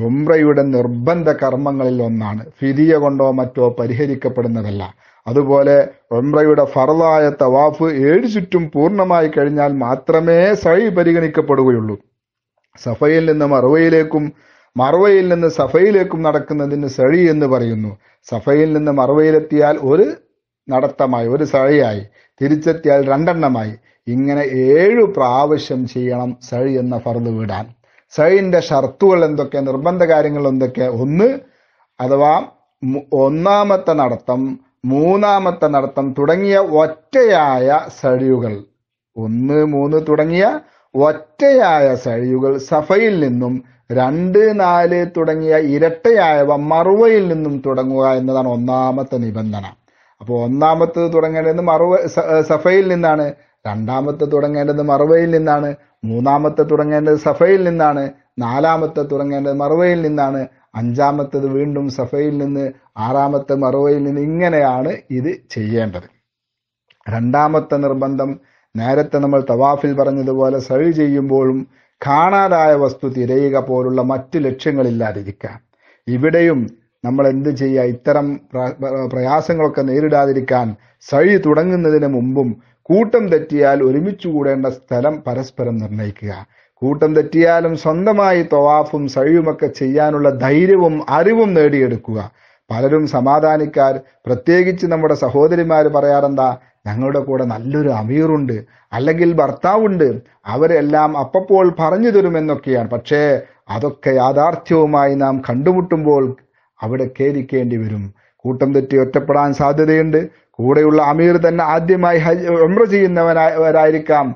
ഉംറയുടെ നിർബന്ധ കർമ്മങ്ങളിൽ ഒന്നാണ് ഫിദിയ കൊണ്ടോ മറ്റോ പരിഹരിക്കപ്പെടുന്നതല്ല അതുപോലെ ഒംറയുടെ ഫറലായ തവാഫ് ഏഴ് ചുറ്റും പൂർണ്ണമായി കഴിഞ്ഞാൽ മാത്രമേ സൈ പരിഗണിക്കപ്പെടുകയുള്ളൂ സഫയിൽ നിന്ന് മറുവയിലേക്കും മറുവയിൽ നിന്ന് സഫയിലേക്കും നടക്കുന്നതിന് സഴി എന്ന് പറയുന്നു സഫയിൽ നിന്ന് മറുവയിലെത്തിയാൽ ഒരു നടത്തമായി ഒരു സഴിയായി തിരിച്ചെത്തിയാൽ രണ്ടെണ്ണമായി ഇങ്ങനെ ഏഴു പ്രാവശ്യം ചെയ്യണം സഴി എന്ന ഫറു വിടാൻ സഴിന്റെ ഷർത്തുകൾ എന്തൊക്കെ നിർബന്ധ കാര്യങ്ങൾ എന്തൊക്കെ ഒന്ന് അഥവാ ഒന്നാമത്തെ നടത്തം മൂന്നാമത്തെ നടത്തം തുടങ്ങിയ ഒറ്റയായ സഴിയുകൾ ഒന്ന് മൂന്ന് തുടങ്ങിയ ഒറ്റയായ സഴിയുകൾ സഫയിൽ നിന്നും രണ്ട് നാല് തുടങ്ങിയ ഇരട്ടയായവ മറുവയിൽ നിന്നും തുടങ്ങുക എന്നതാണ് ഒന്നാമത്തെ നിബന്ധന അപ്പോൾ ഒന്നാമത്തത് തുടങ്ങേണ്ടത് മറുവ സഫയിൽ നിന്നാണ് രണ്ടാമത്തെ തുടങ്ങേണ്ടത് മറുവയിൽ നിന്നാണ് മൂന്നാമത്തെ തുടങ്ങേണ്ടത് സഫയിൽ നിന്നാണ് നാലാമത്തെ തുടങ്ങേണ്ടത് മറുവയിൽ നിന്നാണ് അഞ്ചാമത്തത് വീണ്ടും സഫയിൽ നിന്ന് ആറാമത്തെ മറുവയിൽ നിന്ന് ഇങ്ങനെയാണ് ഇത് ചെയ്യേണ്ടത് രണ്ടാമത്തെ നിർബന്ധം നേരത്തെ നമ്മൾ തവാഫിൽ പറഞ്ഞതുപോലെ സഴി ചെയ്യുമ്പോഴും കാണാതായ വസ്തു തിരയുക പോലുള്ള മറ്റ് ലക്ഷ്യങ്ങളില്ലാതിരിക്കുക ഇവിടെയും നമ്മൾ എന്ത് ചെയ്യുക ഇത്തരം പ്രയാസങ്ങളൊക്കെ നേരിടാതിരിക്കാൻ സഴി തുടങ്ങുന്നതിന് മുമ്പും കൂട്ടം തെറ്റിയാൽ ഒരുമിച്ച് കൂടേണ്ട സ്ഥലം പരസ്പരം നിർണ്ണയിക്കുക കൂട്ടം തെറ്റിയാലും സ്വന്തമായി തൊവാഫും സഴിയുമൊക്കെ ചെയ്യാനുള്ള ധൈര്യവും അറിവും നേടിയെടുക്കുക പലരും സമാധാനിക്കാർ പ്രത്യേകിച്ച് നമ്മുടെ സഹോദരിമാർ പറയാറെന്താ ഞങ്ങളുടെ കൂടെ നല്ലൊരു അമീറുണ്ട് അല്ലെങ്കിൽ ഭർത്താവുണ്ട് അവരെല്ലാം അപ്പപ്പോൾ പറഞ്ഞു തരുമെന്നൊക്കെയാണ് പക്ഷേ അതൊക്കെ യാഥാർത്ഥ്യവുമായി നാം കണ്ടുമുട്ടുമ്പോൾ അവിടെ കേരിക്കേണ്ടി വരും കൂട്ടം തെറ്റി ഒറ്റപ്പെടാൻ സാധ്യതയുണ്ട് കൂടെയുള്ള അമീർ തന്നെ ആദ്യമായി ഒമ്ര ചെയ്യുന്നവരായിരിക്കാം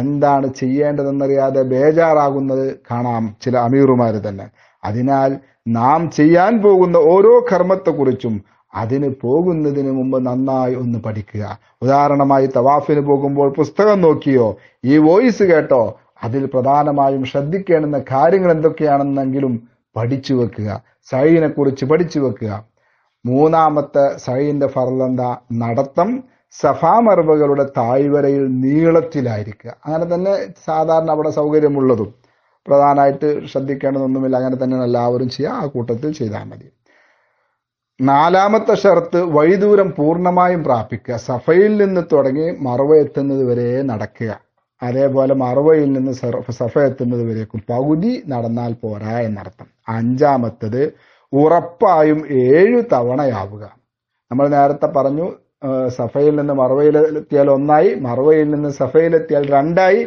എന്താണ് ചെയ്യേണ്ടതെന്നറിയാതെ ബേജാറാകുന്നത് കാണാം ചില അമീറുമാർ തന്നെ അതിനാൽ നാം ചെയ്യാൻ പോകുന്ന ഓരോ കർമ്മത്തെക്കുറിച്ചും അതിന് പോകുന്നതിന് മുമ്പ് നന്നായി ഒന്ന് പഠിക്കുക ഉദാഹരണമായി തവാഫിന് പോകുമ്പോൾ പുസ്തകം നോക്കിയോ ഈ വോയിസ് കേട്ടോ അതിൽ പ്രധാനമായും ശ്രദ്ധിക്കേണ്ടുന്ന കാര്യങ്ങൾ എന്തൊക്കെയാണെന്നെങ്കിലും പഠിച്ചു വെക്കുക സഹീനെ കുറിച്ച് പഠിച്ചു വെക്കുക മൂന്നാമത്തെ സൈൻ്റെ ഫർലെന്താ നടത്തം സഫാമർബകളുടെ താഴ്വരയിൽ നീളത്തിലായിരിക്കുക അങ്ങനെ തന്നെ സാധാരണ അവിടെ സൗകര്യമുള്ളതും പ്രധാനമായിട്ട് ശ്രദ്ധിക്കേണ്ടതൊന്നുമില്ല അങ്ങനെ തന്നെ എല്ലാവരും ചെയ്യുക ആ കൂട്ടത്തിൽ ചെയ്താൽ മതി നാലാമത്തെ ഷർത്ത് വഴിദൂരം പൂർണ്ണമായും പ്രാപിക്കുക സഫയിൽ നിന്ന് തുടങ്ങി മറവ എത്തുന്നത് വരെ നടക്കുക അതേപോലെ മറവയിൽ നിന്ന് സഫ എത്തുന്നത് വരേക്കും പകുതി നടന്നാൽ പോരാ എന്നർത്ഥം അഞ്ചാമത്തത് ഉറപ്പായും ഏഴു തവണയാവുക നമ്മൾ നേരത്തെ പറഞ്ഞു സഫയിൽ നിന്ന് മറവയിലെത്തിയാൽ ഒന്നായി മറവയിൽ നിന്ന് സഫയിലെത്തിയാൽ രണ്ടായി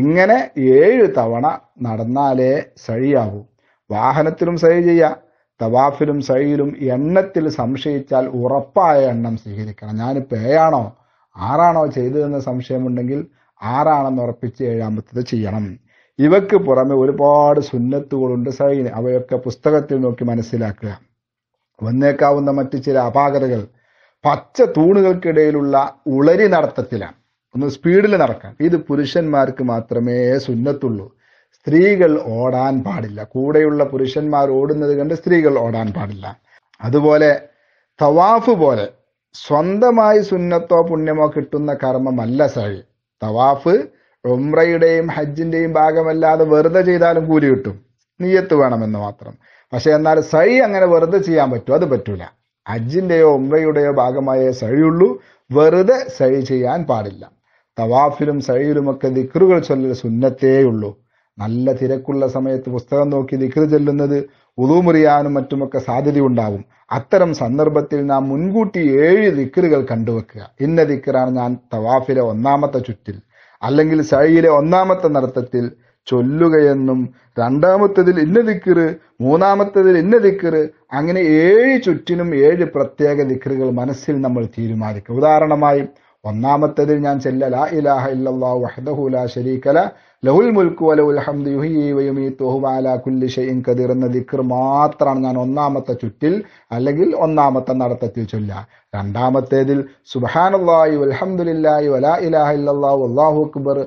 ഇങ്ങനെ ഏഴ് തവണ നടന്നാലേ സഴിയാവൂ വാഹനത്തിലും സഴി ചെയ്യാം തവാഫിലും സഴിയിലും എണ്ണത്തിൽ സംശയിച്ചാൽ ഉറപ്പായ എണ്ണം സ്വീകരിക്കണം ഞാനിപ്പോൾ ഏഴാണോ ആറാണോ ചെയ്തതെന്ന് സംശയമുണ്ടെങ്കിൽ ആറാണെന്ന് ഉറപ്പിച്ച് ഏഴാമത്തത് ചെയ്യണം ഇവക്ക് പുറമെ ഒരുപാട് സുന്നത്തുകളുണ്ട് സൈന് അവയൊക്കെ പുസ്തകത്തിൽ നോക്കി മനസ്സിലാക്കുക വന്നേക്കാവുന്ന മറ്റ് ചില അപാകതകൾ പച്ച തൂണുകൾക്കിടയിലുള്ള ഉളരി നടത്തത്തിലാണ് ഒന്ന് സ്പീഡിൽ നടക്കാം ഇത് പുരുഷന്മാർക്ക് മാത്രമേ സുന്നത്തുള്ളൂ സ്ത്രീകൾ ഓടാൻ പാടില്ല കൂടെയുള്ള പുരുഷന്മാർ ഓടുന്നത് കണ്ട് സ്ത്രീകൾ ഓടാൻ പാടില്ല അതുപോലെ തവാഫ് പോലെ സ്വന്തമായി സുന്നത്തോ പുണ്യമോ കിട്ടുന്ന കർമ്മമല്ല സഹി തവാഫ് ഉംറയുടെയും ഹജ്ജിന്റെയും ഭാഗമല്ലാതെ വെറുതെ ചെയ്താലും കൂലി കിട്ടും നീയത്ത് വേണമെന്ന് മാത്രം പക്ഷെ എന്നാൽ സൈ അങ്ങനെ വെറുതെ ചെയ്യാൻ പറ്റും അത് പറ്റൂല ഹജ്ജിൻ്റെയോ ഉമ്മയുടെയോ ഭാഗമായേ സഴിയുള്ളൂ വെറുതെ സഴി ചെയ്യാൻ പാടില്ല തവാഫിലും സഴിയിലുമൊക്കെ ദിക്റുകൾ ചൊല്ലൽ സുന്നത്തേയുള്ളൂ നല്ല തിരക്കുള്ള സമയത്ത് പുസ്തകം നോക്കി ദിക്റ് ചൊല്ലുന്നത് ഉളുമുറിയാനും മറ്റുമൊക്കെ സാധ്യതയുണ്ടാവും അത്തരം സന്ദർഭത്തിൽ നാം മുൻകൂട്ടി ഏഴ് ദിക്റുകൾ കണ്ടുവെക്കുക ഇന്ന ദിക്റാണ് ഞാൻ തവാഫിലെ ഒന്നാമത്തെ ചുറ്റിൽ അല്ലെങ്കിൽ സഴിയിലെ ഒന്നാമത്തെ നടത്തത്തിൽ ചൊല്ലുകയെന്നും രണ്ടാമത്തതിൽ ഇന്ന ദിക്കറ് മൂന്നാമത്തതിൽ ഇന്ന ദിക്കറ് അങ്ങനെ ഏഴ് ചുറ്റിനും ഏഴ് പ്രത്യേക ദിക്കറുകൾ മനസ്സിൽ നമ്മൾ തീരുമാനിക്കുക ഉദാഹരണമായി ഒന്നാമത്തതിൽ ഞാൻ ചെല്ല ലാ ഇലാഹ ഇല്ലല്ലാഹു ലാ ശരീക ലഹുൽ മുൽക്കു വലഹുൽ കുല്ലി ഷൈഇൻ എന്ന ദിക്ർ മാത്രമാണ് ഞാൻ ഒന്നാമത്തെ ചുറ്റിൽ അല്ലെങ്കിൽ ഒന്നാമത്തെ നടത്തത്തിൽ ചൊല്ല രണ്ടാമത്തേതിൽ സുബ്ഹാനല്ലാഹി വൽഹംദുലില്ലാഹി വലാ ഇലാഹ ഇല്ലല്ലാഹു അള്ളാഹു അക്ബർ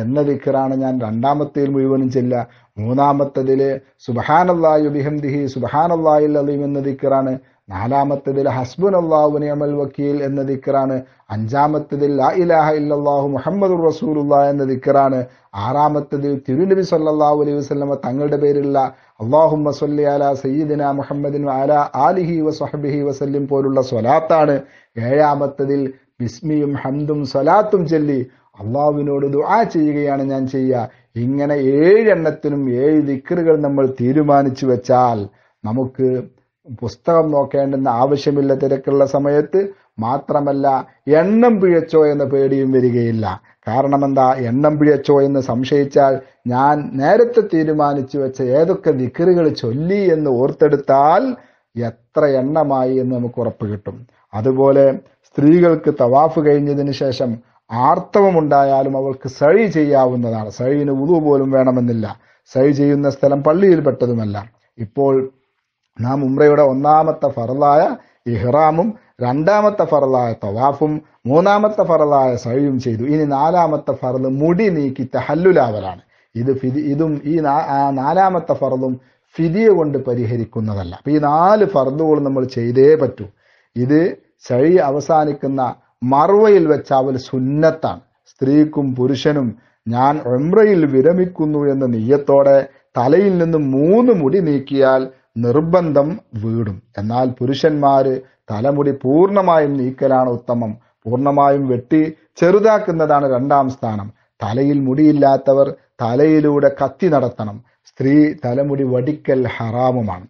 എന്ന ദിക്കറാണ് ഞാൻ രണ്ടാമത്തേൽ മുഴുവനും ചെല്ല മൂന്നാമത്തതിൽ സുബഹാനല്ലായു ബിഹംദിഹി സുബഹാനല്ലായിൽ അലീം എന്ന ദിക്കറാണ് നാലാമത്തതിൽ ഹസ്ബുൻ അള്ളാഹു നിയമൽ വക്കീൽ എന്ന ദിക്കറാണ് അഞ്ചാമത്തതിൽ ലാ ഇലാഹ ഇല്ലാഹു മുഹമ്മദ് റസൂലുള്ള എന്ന ദിക്കറാണ് ആറാമത്തതിൽ തിരുനബി സല്ലാ അലൈഹി വസ്ലമ തങ്ങളുടെ പേരുള്ള അള്ളാഹുമ്മ സല്ലി അല സയ്യിദിന മുഹമ്മദിൻ അല ആലിഹി വസ്ഹബിഹി വസല്ലിം പോലുള്ള സ്വലാത്താണ് ഏഴാമത്തതിൽ ബിസ്മിയും ഹന്തും സ്വലാത്തും ചൊല്ലി അള്ളാഹുവിനോട് ദുആ ചെയ്യുകയാണ് ഞാൻ ചെയ്യുക ഇങ്ങനെ ഏഴെണ്ണത്തിനും ഏഴ് ദിക്കറുകൾ നമ്മൾ തീരുമാനിച്ചു വെച്ചാൽ നമുക്ക് പുസ്തകം നോക്കേണ്ടുന്ന ആവശ്യമില്ല തിരക്കുള്ള സമയത്ത് മാത്രമല്ല എണ്ണം പിഴച്ചോ എന്ന പേടിയും വരികയില്ല കാരണം എന്താ എണ്ണം പിഴച്ചോ എന്ന് സംശയിച്ചാൽ ഞാൻ നേരത്തെ തീരുമാനിച്ചു വെച്ച ഏതൊക്കെ ദിക്റുകൾ ചൊല്ലി എന്ന് ഓർത്തെടുത്താൽ എത്ര എണ്ണമായി എന്ന് നമുക്ക് ഉറപ്പ് കിട്ടും അതുപോലെ സ്ത്രീകൾക്ക് തവാഫ് കഴിഞ്ഞതിന് ശേഷം ആർത്തവമുണ്ടായാലും അവൾക്ക് സഴി ചെയ്യാവുന്നതാണ് സഴിന് ഉളു പോലും വേണമെന്നില്ല സഴി ചെയ്യുന്ന സ്ഥലം പള്ളിയിൽപ്പെട്ടതുമല്ല ഇപ്പോൾ നാം ഉംറയുടെ ഒന്നാമത്തെ ഫറലായ ഇഹ്റാമും രണ്ടാമത്തെ ഫറലായ തവാഫും മൂന്നാമത്തെ ഫറലായ സഴിയും ചെയ്തു ഇനി നാലാമത്തെ ഫറല് മുടി നീക്കി തഹല്ലുലാവലാണ് ഇത് ഫിതി ഇതും ഈ നാലാമത്തെ ഫറലും ഫിതിയെ കൊണ്ട് പരിഹരിക്കുന്നതല്ല അപ്പൊ ഈ നാല് ഫർദുകൾ നമ്മൾ ചെയ്തേ പറ്റൂ ഇത് ശഴി അവസാനിക്കുന്ന മറുവയിൽ വെച്ചാവൽ സുന്നത്താണ് സ്ത്രീക്കും പുരുഷനും ഞാൻ ഒമ്രയിൽ വിരമിക്കുന്നു എന്ന നീയത്തോടെ തലയിൽ നിന്ന് മൂന്ന് മുടി നീക്കിയാൽ നിർബന്ധം വീടും എന്നാൽ പുരുഷന്മാര് തലമുടി പൂർണ്ണമായും നീക്കലാണ് ഉത്തമം പൂർണ്ണമായും വെട്ടി ചെറുതാക്കുന്നതാണ് രണ്ടാം സ്ഥാനം തലയിൽ മുടിയില്ലാത്തവർ തലയിലൂടെ കത്തി നടത്തണം സ്ത്രീ തലമുടി വടിക്കൽ ഹറാമുമാണ്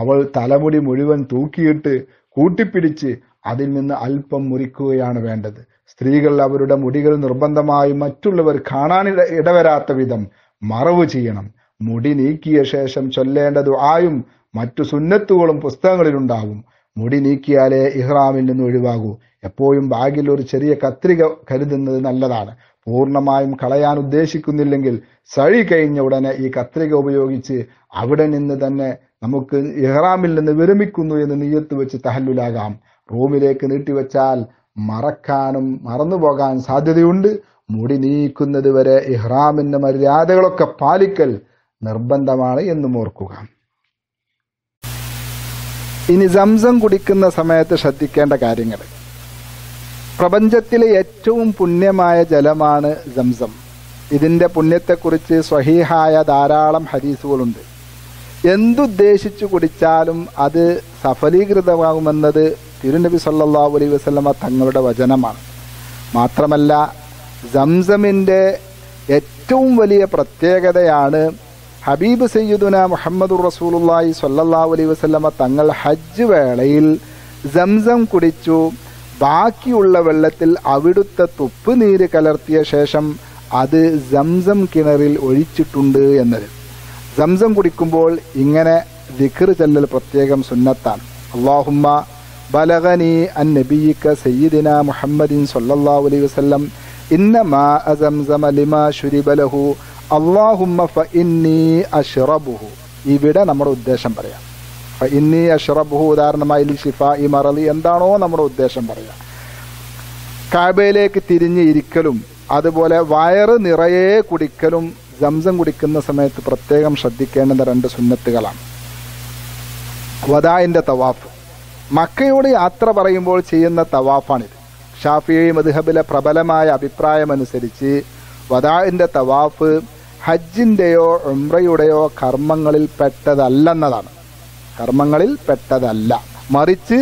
അവൾ തലമുടി മുഴുവൻ തൂക്കിയിട്ട് കൂട്ടിപ്പിടിച്ച് അതിൽ നിന്ന് അല്പം മുറിക്കുകയാണ് വേണ്ടത് സ്ത്രീകൾ അവരുടെ മുടികൾ നിർബന്ധമായി മറ്റുള്ളവർ കാണാൻ ഇടവരാത്ത വിധം മറവ് ചെയ്യണം മുടി നീക്കിയ ശേഷം ചൊല്ലേണ്ടതു ആയും മറ്റു സുന്നത്തുകളും പുസ്തകങ്ങളിലുണ്ടാവും മുടി നീക്കിയാലേ ഇഹ്റാമിൽ നിന്ന് ഒഴിവാകൂ എപ്പോഴും ബാഗിൽ ഒരു ചെറിയ കത്രിക കരുതുന്നത് നല്ലതാണ് പൂർണ്ണമായും കളയാൻ ഉദ്ദേശിക്കുന്നില്ലെങ്കിൽ സഴി കഴിഞ്ഞ ഉടനെ ഈ കത്രിക ഉപയോഗിച്ച് അവിടെ നിന്ന് തന്നെ നമുക്ക് ഇഹ്റാമിൽ നിന്ന് വിരമിക്കുന്നു എന്ന് നീയത്ത് വെച്ച് തഹല്ലുലാകാം റൂമിലേക്ക് നീട്ടിവെച്ചാൽ മറക്കാനും മറന്നുപോകാൻ സാധ്യതയുണ്ട് മുടി നീക്കുന്നത് വരെ ഇഹ്റാമിന്റെ മര്യാദകളൊക്കെ പാലിക്കൽ നിർബന്ധമാണ് എന്നും ഓർക്കുക ഇനി സംസം കുടിക്കുന്ന സമയത്ത് ശ്രദ്ധിക്കേണ്ട കാര്യങ്ങൾ പ്രപഞ്ചത്തിലെ ഏറ്റവും പുണ്യമായ ജലമാണ് സംസം ഇതിൻ്റെ പുണ്യത്തെക്കുറിച്ച് സ്വഹീഹായ ധാരാളം ഹദീസുകളുണ്ട് എന്തുദ്ദേശിച്ചു കുടിച്ചാലും അത് സഫലീകൃതമാകുമെന്നത് തിരുനബി സല്ലാ അലൈ വസ്ലമ തങ്ങളുടെ വചനമാണ് മാത്രമല്ല സംസമിൻ്റെ ഏറ്റവും വലിയ പ്രത്യേകതയാണ് ഹബീബ് സയ്യിദുന മുഹമ്മദ് റസൂലുല്ലായി സല്ലല്ലാഹു അലൈഹി വസല്ലമ തങ്ങൾ ഹജ്ജ് വേളയിൽ സംസം കുടിച്ചു ബാക്കിയുള്ള വെള്ളത്തിൽ അവിടുത്തെ തുപ്പ് നീര് കലർത്തിയ ശേഷം അത് സംസം കിണറിൽ ഒഴിച്ചിട്ടുണ്ട് എന്നത് സംസം കുടിക്കുമ്പോൾ ഇങ്ങനെ ദിഖർ ചെല്ലൽ പ്രത്യേകം സുന്നത്താണ് അള്ളാഹുമ്മ ബലഗനി عن സയ്യിദിന മുഹമ്മദിൻ محمد അലൈഹി വസല്ലം عليه وسلم إن ماء زمزم لما شرب ഇവിടെ നമ്മുടെ ഉദ്ദേശം പറയാം ഫഇന്നി അഷ്റബുഹു ഉദാഹരണമായി ഷിഫ ഇ മറലി എന്താണോ നമ്മുടെ ഉദ്ദേശം പറയാം കാബയിലേക്ക് തിരിഞ്ഞ് ഇരിക്കലും അതുപോലെ വയറ് നിറയെ കുടിക്കലും ജംസം കുടിക്കുന്ന സമയത്ത് പ്രത്യേകം ശ്രദ്ധിക്കേണ്ടുന്ന രണ്ട് സുന്നത്തുകളാണ് വദായിൻ്റെ തവാഫ് മക്കയോട് യാത്ര പറയുമ്പോൾ ചെയ്യുന്ന തവാഫാണിത് ഷാഫി മദ്ഹബിലെ പ്രബലമായ അഭിപ്രായമനുസരിച്ച് വദാഇൻ്റെ തവാഫ് ഹജ്ജിൻ്റെയോ ഉംറയുടെയോ കർമ്മങ്ങളിൽ പെട്ടതല്ലെന്നതാണ് കർമ്മങ്ങളിൽ പെട്ടതല്ല മറിച്ച്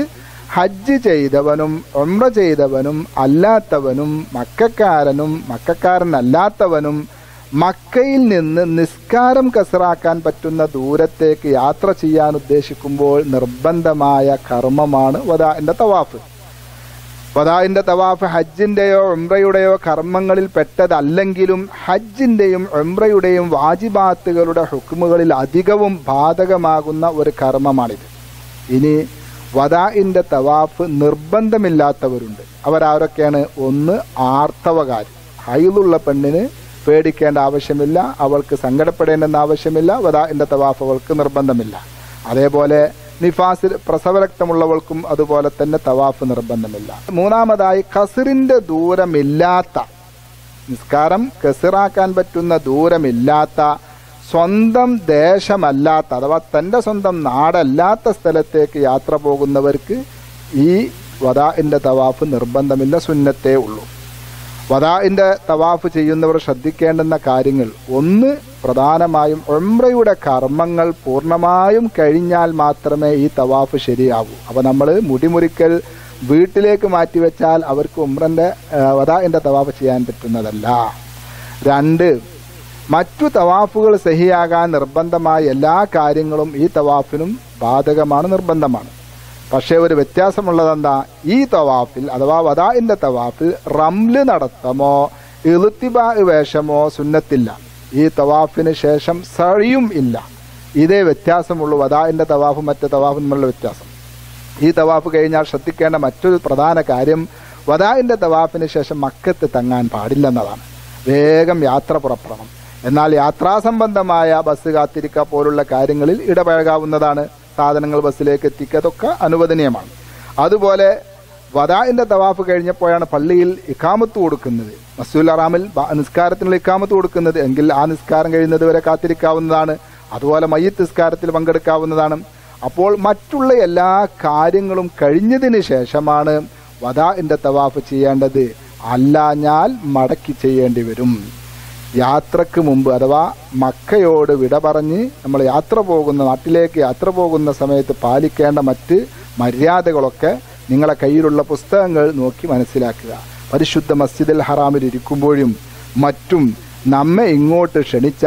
ഹജ്ജ് ചെയ്തവനും ഉംറ ചെയ്തവനും അല്ലാത്തവനും മക്കാരനും മക്കാരനല്ലാത്തവനും മക്കയിൽ നിന്ന് നിസ്കാരം കസറാക്കാൻ പറ്റുന്ന ദൂരത്തേക്ക് യാത്ര ചെയ്യാൻ ഉദ്ദേശിക്കുമ്പോൾ നിർബന്ധമായ കർമ്മമാണ് വദാഇന്റെ തവാഫ് വദാഇന്റെ തവാഫ് ഹജ്ജിൻ്റെയോ ഉംറയുടെയോ കർമ്മങ്ങളിൽ പെട്ടതല്ലെങ്കിലും ഹജ്ജിൻ്റെയും ഉംറയുടെയും വാജിബാത്തുകളുടെ ഹുക്കുമുകളിൽ അധികവും ബാധകമാകുന്ന ഒരു കർമ്മമാണിത് ഇനി വദാഇന്റെ തവാഫ് നിർബന്ധമില്ലാത്തവരുണ്ട് അവരാരൊക്കെയാണ് ഒന്ന് ആർത്തവകാരി ഹൈലുള്ള പെണ്ണിന് പേടിക്കേണ്ട ആവശ്യമില്ല അവൾക്ക് സങ്കടപ്പെടേണ്ടെന്ന ആവശ്യമില്ല വദാഇന്റെ തവാഫ് അവൾക്ക് നിർബന്ധമില്ല അതേപോലെ നിഫാസിൽ പ്രസവരക്തമുള്ളവൾക്കും അതുപോലെ തന്നെ തവാഫ് നിർബന്ധമില്ല മൂന്നാമതായി കസിറിൻ്റെ ദൂരമില്ലാത്ത നിസ്കാരം കസിറാക്കാൻ പറ്റുന്ന ദൂരമില്ലാത്ത സ്വന്തം ദേശമല്ലാത്ത അഥവാ തൻ്റെ സ്വന്തം നാടല്ലാത്ത സ്ഥലത്തേക്ക് യാത്ര പോകുന്നവർക്ക് ഈ വദാഇന്റെ തവാഫ് നിർബന്ധമില്ല സുന്നത്തേ ഉള്ളൂ വദാഇൻ്റെ തവാഫ് ചെയ്യുന്നവർ ശ്രദ്ധിക്കേണ്ടുന്ന കാര്യങ്ങൾ ഒന്ന് പ്രധാനമായും ഒമ്രയുടെ കർമ്മങ്ങൾ പൂർണ്ണമായും കഴിഞ്ഞാൽ മാത്രമേ ഈ തവാഫ് ശരിയാവൂ അപ്പോൾ നമ്മൾ മുടിമുറിക്കൽ വീട്ടിലേക്ക് മാറ്റിവെച്ചാൽ അവർക്ക് ഉമ്രൻ്റെ വദാഇൻ്റെ തവാഫ് ചെയ്യാൻ പറ്റുന്നതല്ല രണ്ട് മറ്റു തവാഫുകൾ സഹിയാകാൻ നിർബന്ധമായ എല്ലാ കാര്യങ്ങളും ഈ തവാഫിനും ബാധകമാണ് നിർബന്ധമാണ് പക്ഷേ ഒരു വ്യത്യാസമുള്ളത് എന്താ ഈ തവാഫിൽ അഥവാ വദാഇന്റെ തവാഫിൽ റംല് നടത്തമോ എളുത്തിബാ വേഷമോ സുന്നത്തില്ല ഈ തവാഫിന് ശേഷം സഴിയും ഇല്ല ഇതേ വ്യത്യാസമുള്ളൂ വദാഇൻ്റെ തവാഫും മറ്റു തവാഫും തമ്മിലുള്ള വ്യത്യാസം ഈ തവാഫ് കഴിഞ്ഞാൽ ശ്രദ്ധിക്കേണ്ട മറ്റൊരു പ്രധാന കാര്യം വദാഇന്റെ തവാഫിന് ശേഷം മക്കത്ത് തങ്ങാൻ പാടില്ലെന്നതാണ് വേഗം യാത്ര പുറപ്പെടണം എന്നാൽ യാത്രാസംബന്ധമായ ബസ് കാത്തിരിക്ക പോലുള്ള കാര്യങ്ങളിൽ ഇടപഴകാവുന്നതാണ് സാധനങ്ങൾ ബസ്സിലേക്ക് എത്തിക്കുക അതൊക്കെ അനുവദനീയമാണ് അതുപോലെ വദാഇന്റെ തവാഫ് കഴിഞ്ഞപ്പോഴാണ് പള്ളിയിൽ ഇക്കാമത്ത് കൊടുക്കുന്നത് മസൂൽ അറാമിൽ നിസ്കാരത്തിനുള്ള ഇക്കാമത്ത് കൊടുക്കുന്നത് എങ്കിൽ ആ നിസ്കാരം കഴിയുന്നത് വരെ കാത്തിരിക്കാവുന്നതാണ് അതുപോലെ മയ്യത്ത് നിസ്കാരത്തിൽ പങ്കെടുക്കാവുന്നതാണ് അപ്പോൾ മറ്റുള്ള എല്ലാ കാര്യങ്ങളും കഴിഞ്ഞതിന് ശേഷമാണ് വദാഇന്റെ തവാഫ് ചെയ്യേണ്ടത് അല്ലാഞ്ഞാൽ മടക്കി ചെയ്യേണ്ടി വരും യാത്രക്ക് മുമ്പ് അഥവാ മക്കയോട് വിട പറഞ്ഞ് നമ്മൾ യാത്ര പോകുന്ന നാട്ടിലേക്ക് യാത്ര പോകുന്ന സമയത്ത് പാലിക്കേണ്ട മറ്റ് മര്യാദകളൊക്കെ നിങ്ങളെ കയ്യിലുള്ള പുസ്തകങ്ങൾ നോക്കി മനസ്സിലാക്കുക പരിശുദ്ധ മസ്ജിദുൽ ഹറാമിൽ ഇരിക്കുമ്പോഴും മറ്റും നമ്മെ ഇങ്ങോട്ട് ക്ഷണിച്ച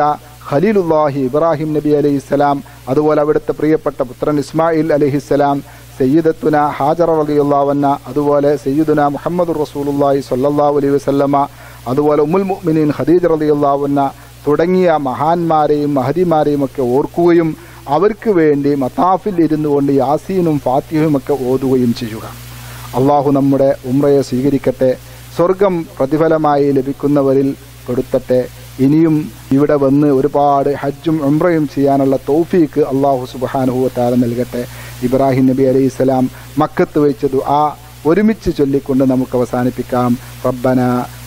ഖലീലുല്ലാഹി ഇബ്രാഹിം നബി സ്വലാം അതുപോലെ അവിടുത്തെ പ്രിയപ്പെട്ട പുത്രൻ ഇസ്മായിൽ സ്വലാം സയ്യിദത്തുന ഹാജർ റലിയുള്ളാവന്ന അതുപോലെ സയ്യിദുന മുഹമ്മദ് റസൂലുല്ലാഹി സല്ലാ അലൈഹി വസല്ലമ അതുപോലെ ഉമ്മുൽ മുഅ്മിനീൻ ഖദീജ റളിയല്ലാവുന്ന തുടങ്ങിയ മഹാന്മാരെയും മഹതിമാരെയും ഒക്കെ ഓർക്കുകയും അവർക്ക് വേണ്ടി മതാഫിൽ ഇരുന്നു കൊണ്ട് യാസീനും ഫാത്തിഹയും ഒക്കെ ഓതുകയും ചെയ്യുക അള്ളാഹു നമ്മുടെ ഉമ്രയെ സ്വീകരിക്കട്ടെ സ്വർഗം പ്രതിഫലമായി ലഭിക്കുന്നവരിൽ പെടുത്തട്ടെ ഇനിയും ഇവിടെ വന്ന് ഒരുപാട് ഹജ്ജും ഉംറയും ചെയ്യാനുള്ള തൗഫീക്ക് അള്ളാഹു സുബാനുഭവത്താല നൽകട്ടെ ഇബ്രാഹിം നബി അലൈഹി സ്വലാം മക്കത്ത് വെച്ചത് ആ ഒരുമിച്ച് ചൊല്ലിക്കൊണ്ട് നമുക്ക് അവസാനിപ്പിക്കാം റബ്ബന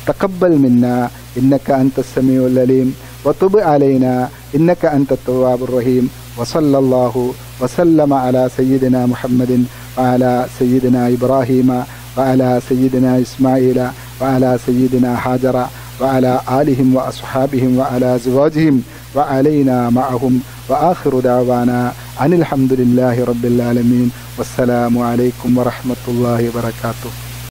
تقبل منا إنك أنت السميع العليم وتب علينا إنك أنت التواب الرحيم وصلى الله وسلم على سيدنا محمد وعلى سيدنا إبراهيم وعلى سيدنا إسماعيل وعلى سيدنا حاجر وعلى آلهم وأصحابهم وعلى أزواجهم وعلينا معهم وآخر دعوانا عن الحمد لله رب العالمين والسلام عليكم ورحمة الله وبركاته